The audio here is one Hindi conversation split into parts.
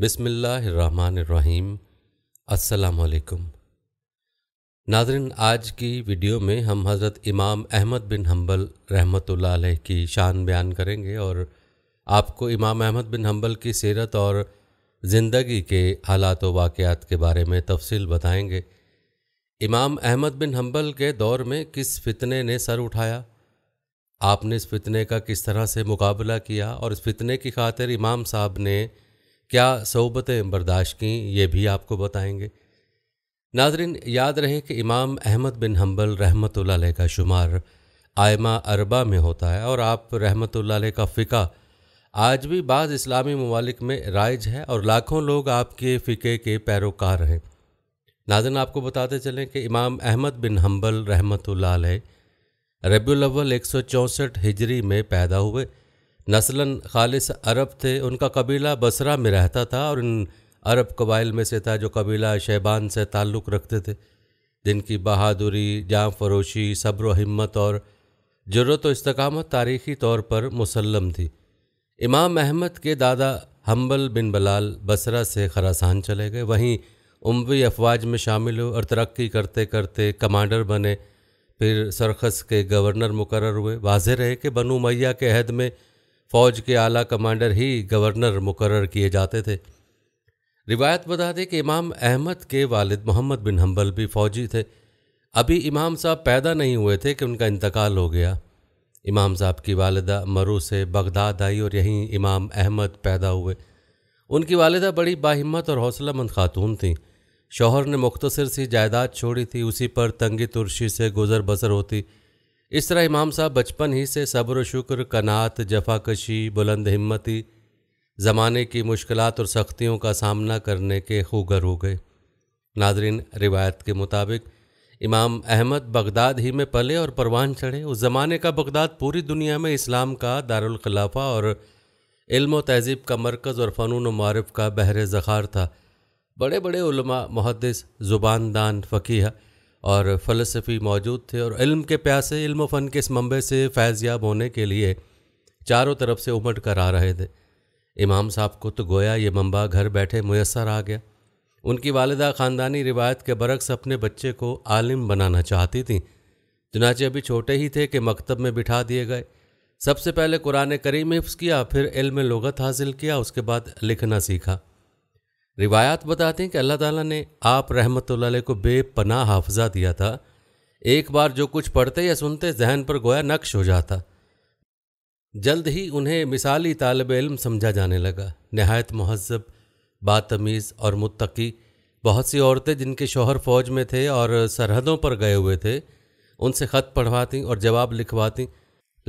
बिसमीम् अलकुम नाजरन आज की वीडियो में हम हज़रत इमाम अहमद बिन हम्बल रहमत की शान बयान करेंगे और आपको इमाम अहमद बिन हम्बल की सीरत और ज़िंदगी के हालात व वाक़ात के बारे में तफसील बताएंगे इमाम अहमद बिन हम्बल के दौर में किस फितने ने सर उठाया आपने इस फितने का किस तरह से मुकाबला किया और इस फितने की खातिर इमाम साहब ने क्या सोबतें बर्दाश्त की ये भी आपको बताएंगे नाजरीन याद रहे कि इमाम अहमद बिन हम्बल रहमत का शुमार आयमा अरबा में होता है और आप रहमत का फ़िका आज भी बाज़ इस्लामी ममालिक में राइज है और लाखों लोग आपके फ़िके के पैरोकार हैं नाजन आपको बताते चलें कि इमाम अहमद बिन हम्बल रहमत रबील अव्वल एक हिजरी में पैदा हुए नस्लन खालिस अरब थे उनका कबीला बसरा में रहता था और इन अरब कबाइल में से था जो कबीला शैबान से ताल्लुक़ रखते थे जिनकी बहादुरी जाम फरोशी सब्र हिम्मत और जरूरत इस्तकामत तारीखी तौर पर मुसलम थी इमाम अहमद के दादा हम्बल बिन बलाल बसरा से खरासान चले गए वहीं उमवी अफवाज में शामिल हुए और तरक्की करते करते कमांडर बने फिर सरखस के गवर्नर मुकर हुए वाजह रहे कि बनु मैया के अहद में फौज के आला कमांडर ही गवर्नर मुकर किए जाते थे रिवायत बता दें कि इमाम अहमद के वालिद मोहम्मद बिन हम्बल भी फौजी थे अभी इमाम साहब पैदा नहीं हुए थे कि उनका इंतकाल हो गया इमाम साहब की वालदा मरू से बगदाद आई और यहीं इमाम अहमद पैदा हुए उनकी वालदा बड़ी बाहिम्मत और हौसलामंद खातून थीं शौहर ने मुख्तसर सी जायदाद छोड़ी थी उसी पर तंगी तुरशी से गुज़र बसर होती इस तरह इमाम साहब बचपन ही से सब्र शुक्र कनात जफाकशी बुलंद हिम्मती ज़माने की मुश्किल और सख्तियों का सामना करने के खूगर हो गए नादरीन रिवायत के मुताबिक इमाम अहमद बगदाद ही में पले और परवान चढ़े उस ज़माने का बगदाद पूरी दुनिया में इस्लाम का दारखिलाफ़ा और इल्म व तहजीब का मरकज़ और फ़नून मारफ का बहर ज़ख़ार था बड़े बड़े महदस ज़ुबानदान फ़कीह और फ़लसफ़ी मौजूद थे और इल्म के प्यासे इल्म फ़न के इस मंबे से फैज़याब होने के लिए चारों तरफ से उमट कर आ रहे थे इमाम साहब को तो गोया ये मंबा घर बैठे मैसर आ गया उनकी वालदा ख़ानदानी रिवायत के बरक्स अपने बच्चे को आलिम बनाना चाहती थीं चुनाचे अभी छोटे ही थे कि मकतब में बिठा दिए गए सबसे पहले कुरान करीम हिफ्स किया फिर इल्म लगत हासिल किया उसके बाद लिखना सीखा रिवायात बताते हैं कि अल्लाह ताला ने आप रहमत को बेपनाह हाफजा दिया था एक बार जो कुछ पढ़ते या सुनते जहन पर गोया नक्श हो जाता जल्द ही उन्हें मिसाली तालब इल्म समझा जाने लगा नहायत महजब बातमीज़ और मुतकी बहुत सी औरतें जिनके शोहर फ़ौज में थे और सरहदों पर गए हुए थे उनसे ख़त पढ़वाती और जवाब लिखवाती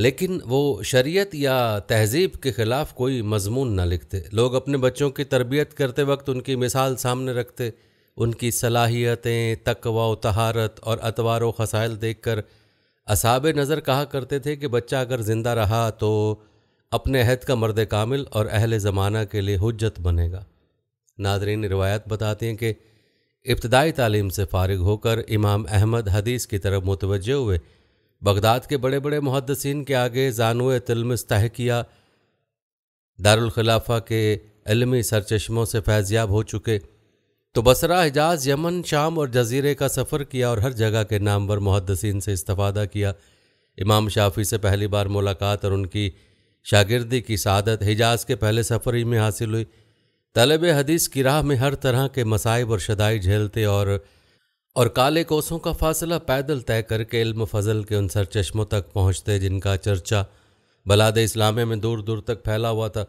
लेकिन वो शरीयत या तहजीब के ख़िलाफ़ कोई मजमून ना लिखते लोग अपने बच्चों की तरबियत करते वक्त उनकी मिसाल सामने रखते उनकी सलाहियतें तकवा तहारत और अतवार व खसाइल देख कर असाब नज़र कहा करते थे कि बच्चा अगर ज़िंदा रहा तो अपने अहद का मर्द कामिल और अहल ज़माना के लिए हजत बनेगा नादरीन रिवायत बताती हैं कि इब्तदाई तालीम से फारग होकर इमाम अहमद हदीस की तरफ मुतवजह हुए बगदाद के बड़े बड़े मुहदसिन के आगे जानु तिल्म तह किया दारखिलाफा के इलमी सरचश्मों से फैजियाब हो चुके तो बसरा हिजाज यमन शाम और जजीरे का सफ़र किया और हर जगह के नाम पर मुहदसिन से इस्ता किया इमाम शाफी से पहली बार मुलाकात और उनकी शागिर्दी की शादत हिजाज के पहले सफ़र ही में हासिल हुई तलब हदीस की राह में हर तरह के मसाइब और शदाई झेलते और और काले कोसों का फासला पैदल तय करके इल्म फजल के उन सर चश्मों तक पहुँचते जिनका चर्चा बलाद इस्लामे में दूर दूर तक फैला हुआ था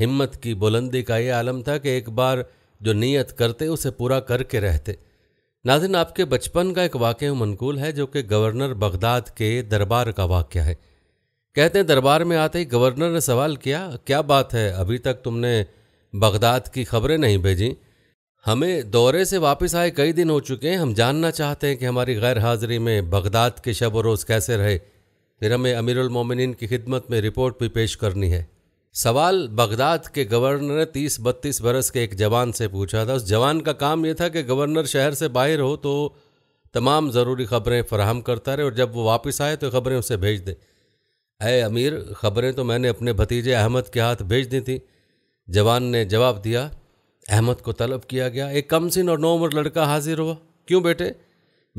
हिम्मत की बुलंदी का ये आलम था कि एक बार जो नीयत करते उसे पूरा करके रहते नाजिन आपके बचपन का एक वाक्य मनकूल है जो कि गवर्नर बगदाद के दरबार का वाक़ है कहते हैं दरबार में आते ही गवर्नर ने सवाल किया क्या बात है अभी तक तुमने बगदाद की खबरें नहीं भेजी हमें दौरे से वापस आए कई दिन हो चुके हैं हम जानना चाहते हैं कि हमारी गैर हाजिरी में बगदाद के शब रोज़ कैसे रहे फिर हमें अमीरमिन की खिदमत में रिपोर्ट भी पेश करनी है सवाल बगदाद के गवर्नर ने तीस बत्तीस बरस के एक जवान से पूछा था उस जवान का काम यह था कि गवर्नर शहर से बाहर हो तो तमाम ज़रूरी खबरें फराहम करता रहे और जब वो वापस आए तो खबरें उसे भेज दे अय अमीर खबरें तो मैंने अपने भतीजे अहमद के हाथ भेज दी थी जवान ने जवाब दिया अहमद को तलब किया गया एक कमसिन और नौ लड़का हाजिर हुआ क्यों बेटे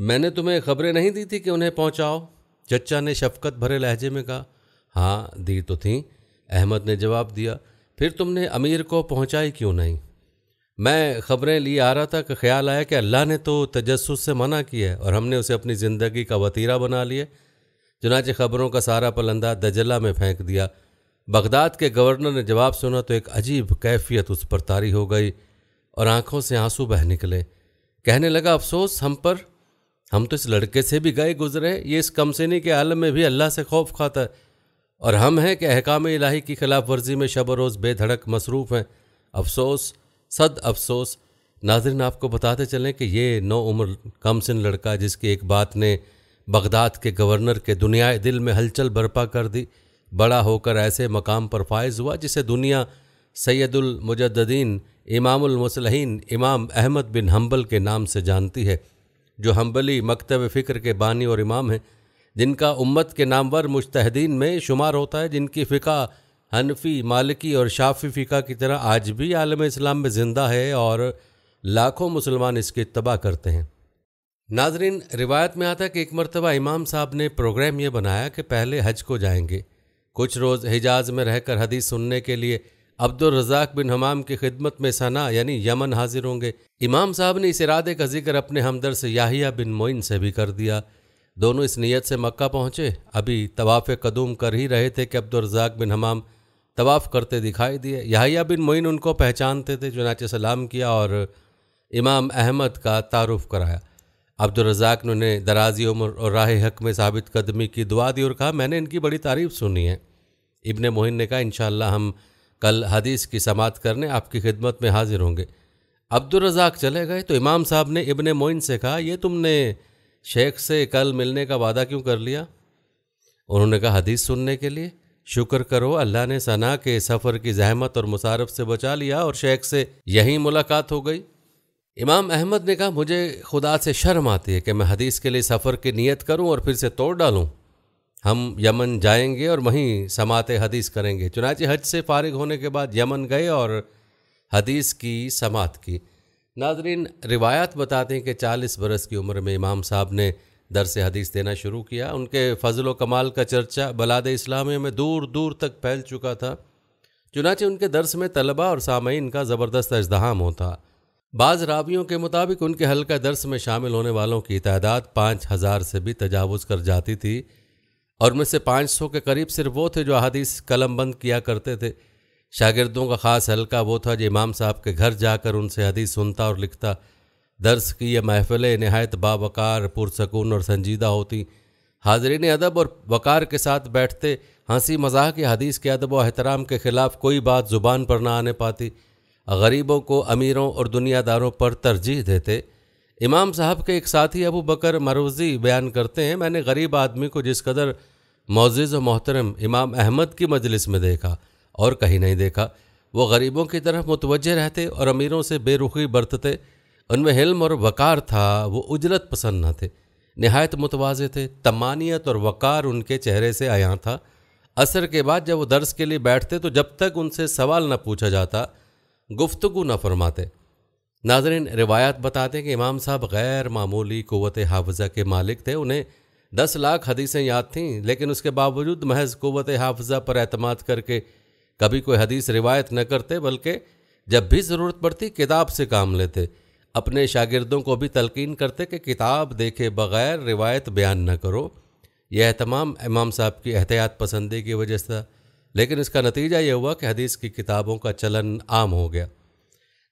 मैंने तुम्हें खबरें नहीं दी थी कि उन्हें पहुंचाओ चच्चा ने शफकत भरे लहजे में कहा हाँ दी तो थी अहमद ने जवाब दिया फिर तुमने अमीर को पहुंचाई क्यों नहीं मैं खबरें लिए आ रहा था कि ख्याल आया कि अल्लाह ने तो तजस्स से मना किया है और हमने उसे अपनी ज़िंदगी का वतीरा बना लिया चुनाचे खबरों का सारा पलंदा दजला में फेंक दिया बगदाद के गवर्नर ने जवाब सुना तो एक अजीब कैफियत उस पर तारी हो गई और आंखों से आंसू बह निकले कहने लगा अफसोस हम पर हम तो इस लड़के से भी गए गुजरे ये इस कमसनी के आलम में भी अल्लाह से खौफ खाता है और हम हैं कि अहकाम इलाही की खिलाफ वर्जी में शब रोज़ बेधड़क मसरूफ़ हैं अफसोस सद अफसोस नाजरन आपको बताते चलें कि ये नौ उम्र कमसिन लड़का जिसकी एक बात ने बगदाद के गवर्नर के दुनिया दिल में हलचल बर्पा कर दी बड़ा होकर ऐसे मकाम पर फायज हुआ जिसे दुनिया सैदुल मुजद्दीन इमामुल मुसलहीन इमाम अहमद बिन हम्बल के नाम से जानती है जो हम्बली मकतब फ़िक्र के बानी और इमाम हैं जिनका उम्मत के नामवर मुश्तहदीन में शुमार होता है जिनकी फ़िका हनफी मालिकी और शाफी फ़िका की तरह आज भी आलम इस्लाम में ज़िंदा है और लाखों मुसलमान इसकी तबाह करते हैं नाजरीन रिवायत में आता है कि एक मरतबा इमाम साहब ने प्रोग्राम ये बनाया कि पहले हज को जाएंगे कुछ रोज़ हिजाज में रहकर हदीस सुनने के लिए अब्दुल रज़ाक बिन हमाम की खिदमत में सना यानी यमन हाजिर होंगे इमाम साहब ने इस इरादे का जिक्र अपने हमदर से याहिया बिन मोइन से भी कर दिया दोनों इस नीयत से मक्का पहुँचे अभी तवाफ़ कदूम कर ही रहे थे कि अब्दुलरजाक बिन हमाम तवाफ़ करते दिखाई दिए याहिया बिन मोइन उनको पहचानते थे चुनाच सलाम किया और इमाम अहमद का तारुफ कराया अब्दुलरजाक ने उन्हें दराजी उम्र और राह हक में साबित कदमी की दुआ दी और कहा मैंने इनकी बड़ी तारीफ़ सुनी है इबन मोहन ने कहा इन हम कल हदीस की समात करने आपकी खिदमत में हाजिर होंगे अब्दुलरजाक चले गए तो इमाम साहब ने इबन मोइन से कहा यह तुमने शेख से कल मिलने का वादा क्यों कर लिया उन्होंने कहा हदीस सुनने के लिए शुक्र करो अल्लाह ने सना के सफ़र की जहमत और मुसारफ से बचा लिया और शेख से यहीं मुलाकात हो गई इमाम अहमद ने कहा मुझे खुदा से शर्म आती है कि मैं हदीस के लिए सफ़र की नीयत करूं और फिर से तोड़ डालूं हम यमन जाएंगे और वहीं समात हदीस करेंगे चुनाचे हज से फारिग होने के बाद यमन गए और हदीस की समात की नाजरीन रिवायात बताते हैं कि 40 बरस की उम्र में इमाम साहब ने दरस हदीस देना शुरू किया उनके फजल कमाल का चर्चा बलाद इस्लामी में दूर दूर तक फैल चुका था चुनाचे उनके दरस में तलबा और सामयीन का ज़बरदस्त अजदहाम होता बाज़ रावियों के मुताबिक उनके हल्का दरस में शामिल होने वालों की तादाद पाँच हज़ार से भी तजावज़ कर जाती थी और उनमें से 500 के करीब सिर्फ वो थे जो अहदीस बंद किया करते थे शागिर्दों का ख़ास हल्का वो था जो इमाम साहब के घर जाकर उनसे हदीस सुनता और लिखता दर्स की यह महफ़िलें नहायत बावकार पुरसकून और संजीदा होती हाजरीन अदब और वक़ार के साथ बैठते हंसी मजाक के हदीस के अदब व अहतराम के ख़िलाफ़ कोई बात ज़ुबान पर ना आने पाती गरीबों को अमीरों और दुनियादारों पर तरजीह देते इमाम साहब के एक साथी अबू बकर मरूज़ी बयान करते हैं मैंने गरीब आदमी को जिस कदर मोजिज़ और मोहतरम इमाम अहमद की मजलिस में देखा और कहीं नहीं देखा वो गरीबों की तरफ मुतवजह रहते और अमीरों से बेरुखी बरतते उनमें हिल्म और वक़ार था वो उजरत पसंद न थे नहायत मुतवाज़ थे तमानियत और वक़ार उनके चेहरे से आया था असर के बाद जब वो दर्स के लिए बैठते तो जब तक उनसे सवाल न पूछा जाता गुफ्तु न फरमाते नाजरन रिवायात बताते कि इमाम साहब गैर मामूली क़वत हाफजा के मालिक थे उन्हें दस लाख हदीसें याद थीं लेकिन उसके बावजूद महज कुत हाफजा पर अतमाद करके कभी कोई हदीस रिवायत न करते बल्कि जब भी ज़रूरत पड़ती किताब से काम लेते अपने शागिर्दों को भी तलकिन करते कि किताब देखे बग़ैर रिवायत बयान न करो यह अहतमाम इमाम साहब की एहतियात पसंदी की वजह से था लेकिन इसका नतीजा यह हुआ कि हदीस की किताबों का चलन आम हो गया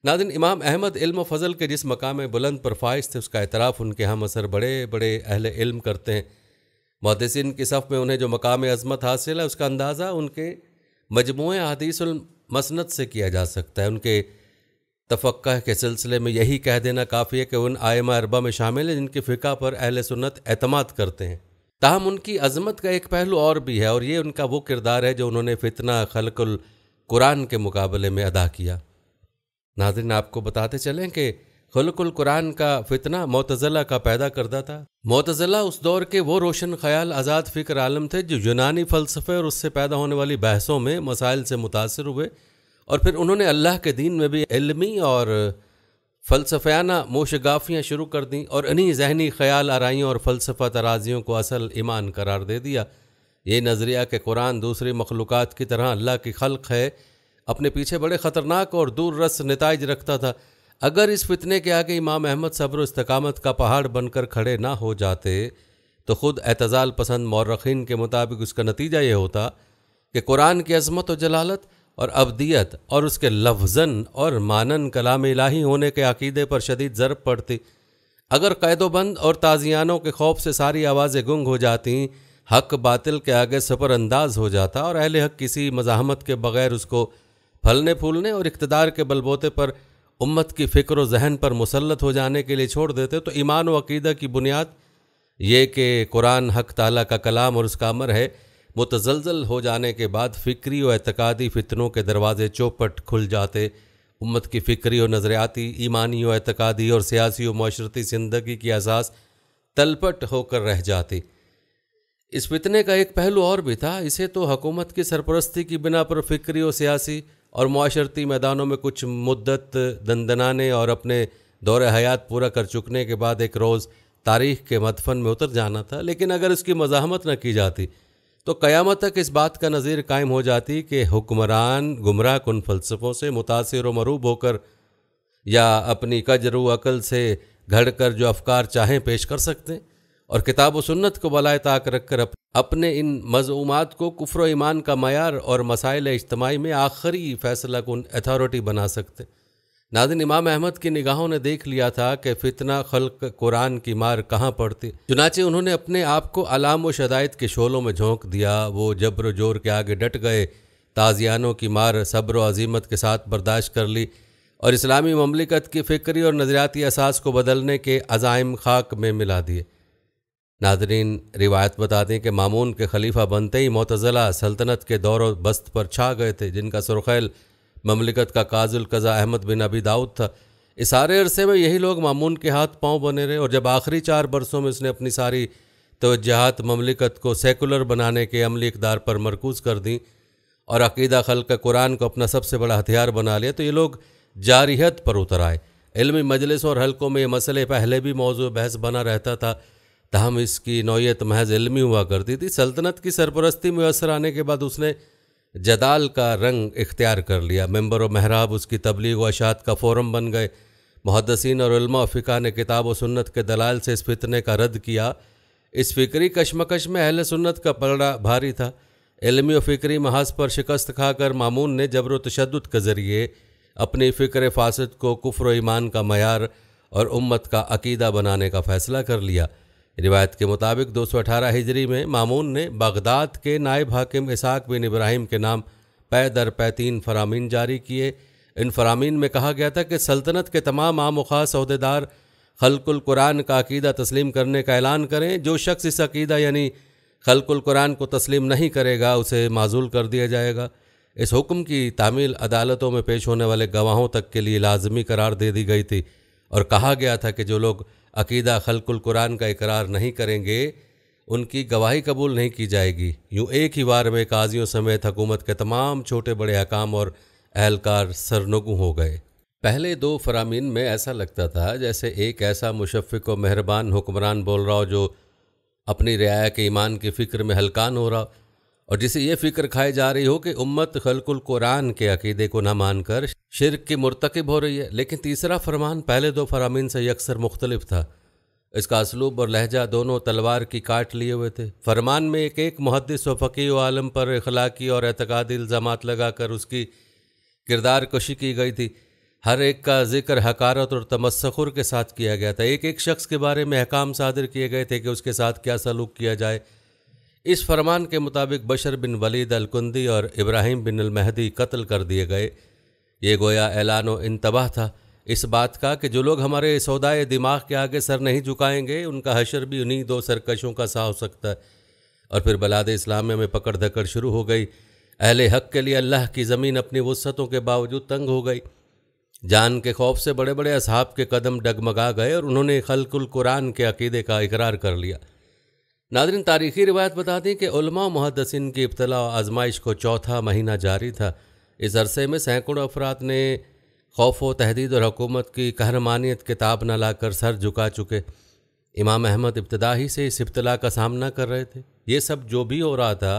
नादिन इमाम अहमद इल्म फजल के जिस मकाम बुलंद पर फाइज थे उसका एतराफ़ उनके हम असर बड़े बड़े अहल इल्म करते हैं महदसिन की सफ़ में उन्हें जो मकाम अजमत हासिल है उसका अंदाज़ा उनके मजमू हदीसमसनत से किया जा सकता है उनके तफक् के सिलसिले में यही कह देना काफ़ी है कि उन आयम अरबा में शामिल हैं जिनके फ़िका पर अहल सुनत अहतम करते हैं ताहम उनकी अजमत का एक पहलू और भी है और ये उनका वो किरदार है जो उन्होंने फितना खलकुल कुरान के मुकाबले में अदा किया नाजरीन आपको बताते चलें कि खुलकुल कुरान का फितना मोतज़ला का पैदा करता था मोतज़ला उस दौर के वो रोशन ख्याल आज़ाद फ़िक्र आलम थे जो यूनानी फ़लसफ़े और उससे पैदा होने वाली बहसों में मसाइल से मुतासर हुए और फिर उन्होंने अल्लाह के दीन में भी इलमी और फ़लसफ़ाना मोशगाफियाँ शुरू कर दीं और इन्हीं जहनी ख्याल आरइयों और फ़लसफ़ा तराजियों को असल ईमान करार दे दिया ये नज़रिया के कुरान दूसरी मखलूक़ात की तरह अल्लाह की खलक़ है अपने पीछे बड़े ख़तरनाक और दूर रस नतज रखता था अगर इस फितने के आगे इमाम अहमद सब्र इस्तकामत का पहाड़ बनकर खड़े ना हो जाते तो ख़ुद एतजाल पसंद मौरखीन के मुताबिक उसका नतीजा ये होता कि कुरान की अजमत व जलालत और अबदियत और उसके लफजन और मानन कलाम इलाही होने के अकीदे पर शदीद ज़रब पड़ती अगर कैदोबंद और ताजियानों के खौफ से सारी आवाज़ें गुंग हो जाती हक बातिल के आगे सफर अंदाज हो जाता और अहल हक किसी मज़ामत के बगैर उसको फलने फूलने और इकतदार के बलबोते पर उम्मत की फ़िक्र जहन पर मुसलत हो जाने के लिए छोड़ देते तो ईमान वकीदा अकीदा की बुनियाद ये कि कुरान हक ताला का कलाम और उसका अमर है मुतजलजल हो जाने के बाद फ़िक्री और अतकदी फितनों के दरवाज़े चौपट खुल जाते उम्मत की फ़िक्री और नज़रियाती ईमानी और अतकदी और सियासी और माशरती जिंदगी की असास तलपट होकर रह जाती इस फितने का एक पहलू और भी था इसे तो हकूमत की सरपरस्ती की बिना पर फ़िक्री और सियासी और माशरती मैदानों में कुछ मुद्दत दंदनाने और अपने दौर हयात पूरा कर चुकने के बाद एक रोज़ तारीख के मदफन में उतर जाना था लेकिन अगर इसकी मज़ामत न की जाती तो क़यामत तक इस बात का नज़ीर कायम हो जाती कि हुक्मरान गुमराह कन फ़लसफ़ों से मुतासर व मरूब होकर या अपनी कजर अकल से घड़ कर जो अफकार चाहें पेश कर सकते हैं और किताब व सुन्नत को बलाय ताक रखकर अपने इन मजूमात को कुफर ईमान का मैार और मसाइल इज्तमाही में आखिरी फैसला कन अथॉरिटी बना सकते नादिन इमाम अहमद की निगाहों ने देख लिया था कि फितना खल्क कुरान की मार कहाँ पड़ती चुनाचे उन्होंने अपने आप को अलाम व शदायत के शोलों में झोंक दिया वो जबर जोर के आगे डट गए ताजियानों की मार सब्र अजीमत के साथ बर्दाश्त कर ली और इस्लामी ममलिकत की फ़िक्री और नज़रियाती असास को बदलने के अज़ाइम खाक में मिला दिए नादरीन रिवायत बताते हैं कि मामून के खलीफा बनते ही मोतज़ला सल्तनत के दौर और बस्त पर छा गए थे जिनका सुरखैल ममलिकत का काजुल कज़ा अहमद बिन अबी दाऊद था इस सारे अरसे में यही लोग मामून के हाथ पांव बने रहे और जब आखिरी चार बरसों में उसने अपनी सारी तोजहत ममलिकत को सेकुलर बनाने के अमली इकदार पर मरकूज़ कर दी और अकीदा खल का कुरान को अपना सबसे बड़ा हथियार बना लिया तो ये लोग जारहत पर उतर आए इलमी मजलिस और हलकों में ये मसले पहले भी मौजू बहस बना रहता था तहम इसकी नौीयत महज इलमी हुआ करती थी सल्तनत की सरपरस्ती में असर आने के बाद उसने जदाल का रंग इख्तियार कर लिया मेंबर व महराब उसकी तबलीग व अशात का फोरम बन गए मुहदसिन और फ़िका ने किताब व सुन्नत के दलाल से इस फितने का रद्द किया इस फ़िक्री कशमकश में अहल सुन्नत का पलड़ा भारी था इलमी व फ़िक्री महाज पर शिकस्त खाकर मामून ने जबर तशद के ज़रिए अपनी फ़िक्र फासद को कुफर ईमान का मैार और उम्मत का अकीदा बनाने का फ़ैसला कर लिया रिवायत के मुताबिक 218 हिजरी में मामून ने बगदाद के नायब हाकिम इसाक बिन इब्राहिम के नाम पै दर पै तीन फरामीन जारी किए इन फरामीन में कहा गया था कि सल्तनत के तमाम आम खास अहदेदार खलकुल कुरान का अकीदा तस्लीम करने का ऐलान करें जो शख्स इस अकीदा यानी खलकुल कुरान को तस्लीम नहीं करेगा उसे माजूल कर दिया जाएगा इस हुक्म की तामील अदालतों में पेश होने वाले गवाहों तक के लिए लाजमी करार दे दी गई थी और कहा गया था कि जो लोग अकीदा खलकुल कुरान का इकरार नहीं करेंगे उनकी गवाही कबूल नहीं की जाएगी यूँ एक ही बार में काजियों समेत हुकूमत के तमाम छोटे बड़े अकाम और अहलकार सरनगु हो गए पहले दो फरामीन में ऐसा लगता था जैसे एक ऐसा मुशफ़ और मेहरबान हुक्मरान बोल रहा हो जो अपनी रियाया के ईमान की फ़िक्र में हलकान हो रहा और जिसे ये फिक्र खाई जा रही हो कि उम्मत खलकुल कुरान के अकीदे को न मानकर शिरक की मुरतकब हो रही है लेकिन तीसरा फरमान पहले दो फरामीन से अक्सर मुख्तलिफ था इसका असलूब और लहजा दोनों तलवार की काट लिए हुए थे फरमान में एक एक मुहदस व फ़कीर आलम पर अखलाकी और एतकादी इल्ज़ाम लगाकर उसकी किरदार कशी की गई थी हर एक का जिक्र हकारत और तमस्खुर के साथ किया गया था एक एक शख्स के बारे में अहकाम सादर किए गए थे कि उसके साथ क्या सलूक किया जाए इस फरमान के मुताबिक बशर बिन वलीद अलकुंदी और इब्राहिम बिन अलमहदी कत्ल कर दिए गए ये गोया ऐलान इंतबाह था इस बात का कि जो लोग हमारे सौदाए दिमाग के आगे सर नहीं झुकाएंगे उनका हशर भी उन्हीं दो सरकशों का सा हो सकता है और फिर बलाद इस्लाम में पकड़ धकड़ शुरू हो गई अहल हक के लिए अल्लाह की ज़मीन अपनी वसतों के बावजूद तंग हो गई जान के खौफ से बड़े बड़े असहाब के कदम डगमगा गए और उन्होंने खलकुल कुरान के अकीदे का इकरार कर लिया नादरीन तारीखी रिवायत दें कि उलमा मुहदसिन की इब्तला और आजमाइश को चौथा महीना जारी था इस अरसे में सैकड़ों अफराद ने खौफ व तहदीद और हकूमत की कहरमानियत किताब न लाकर सर झुका चुके इमाम अहमद इब्तदा ही से इस इब्तला का सामना कर रहे थे ये सब जो भी हो रहा था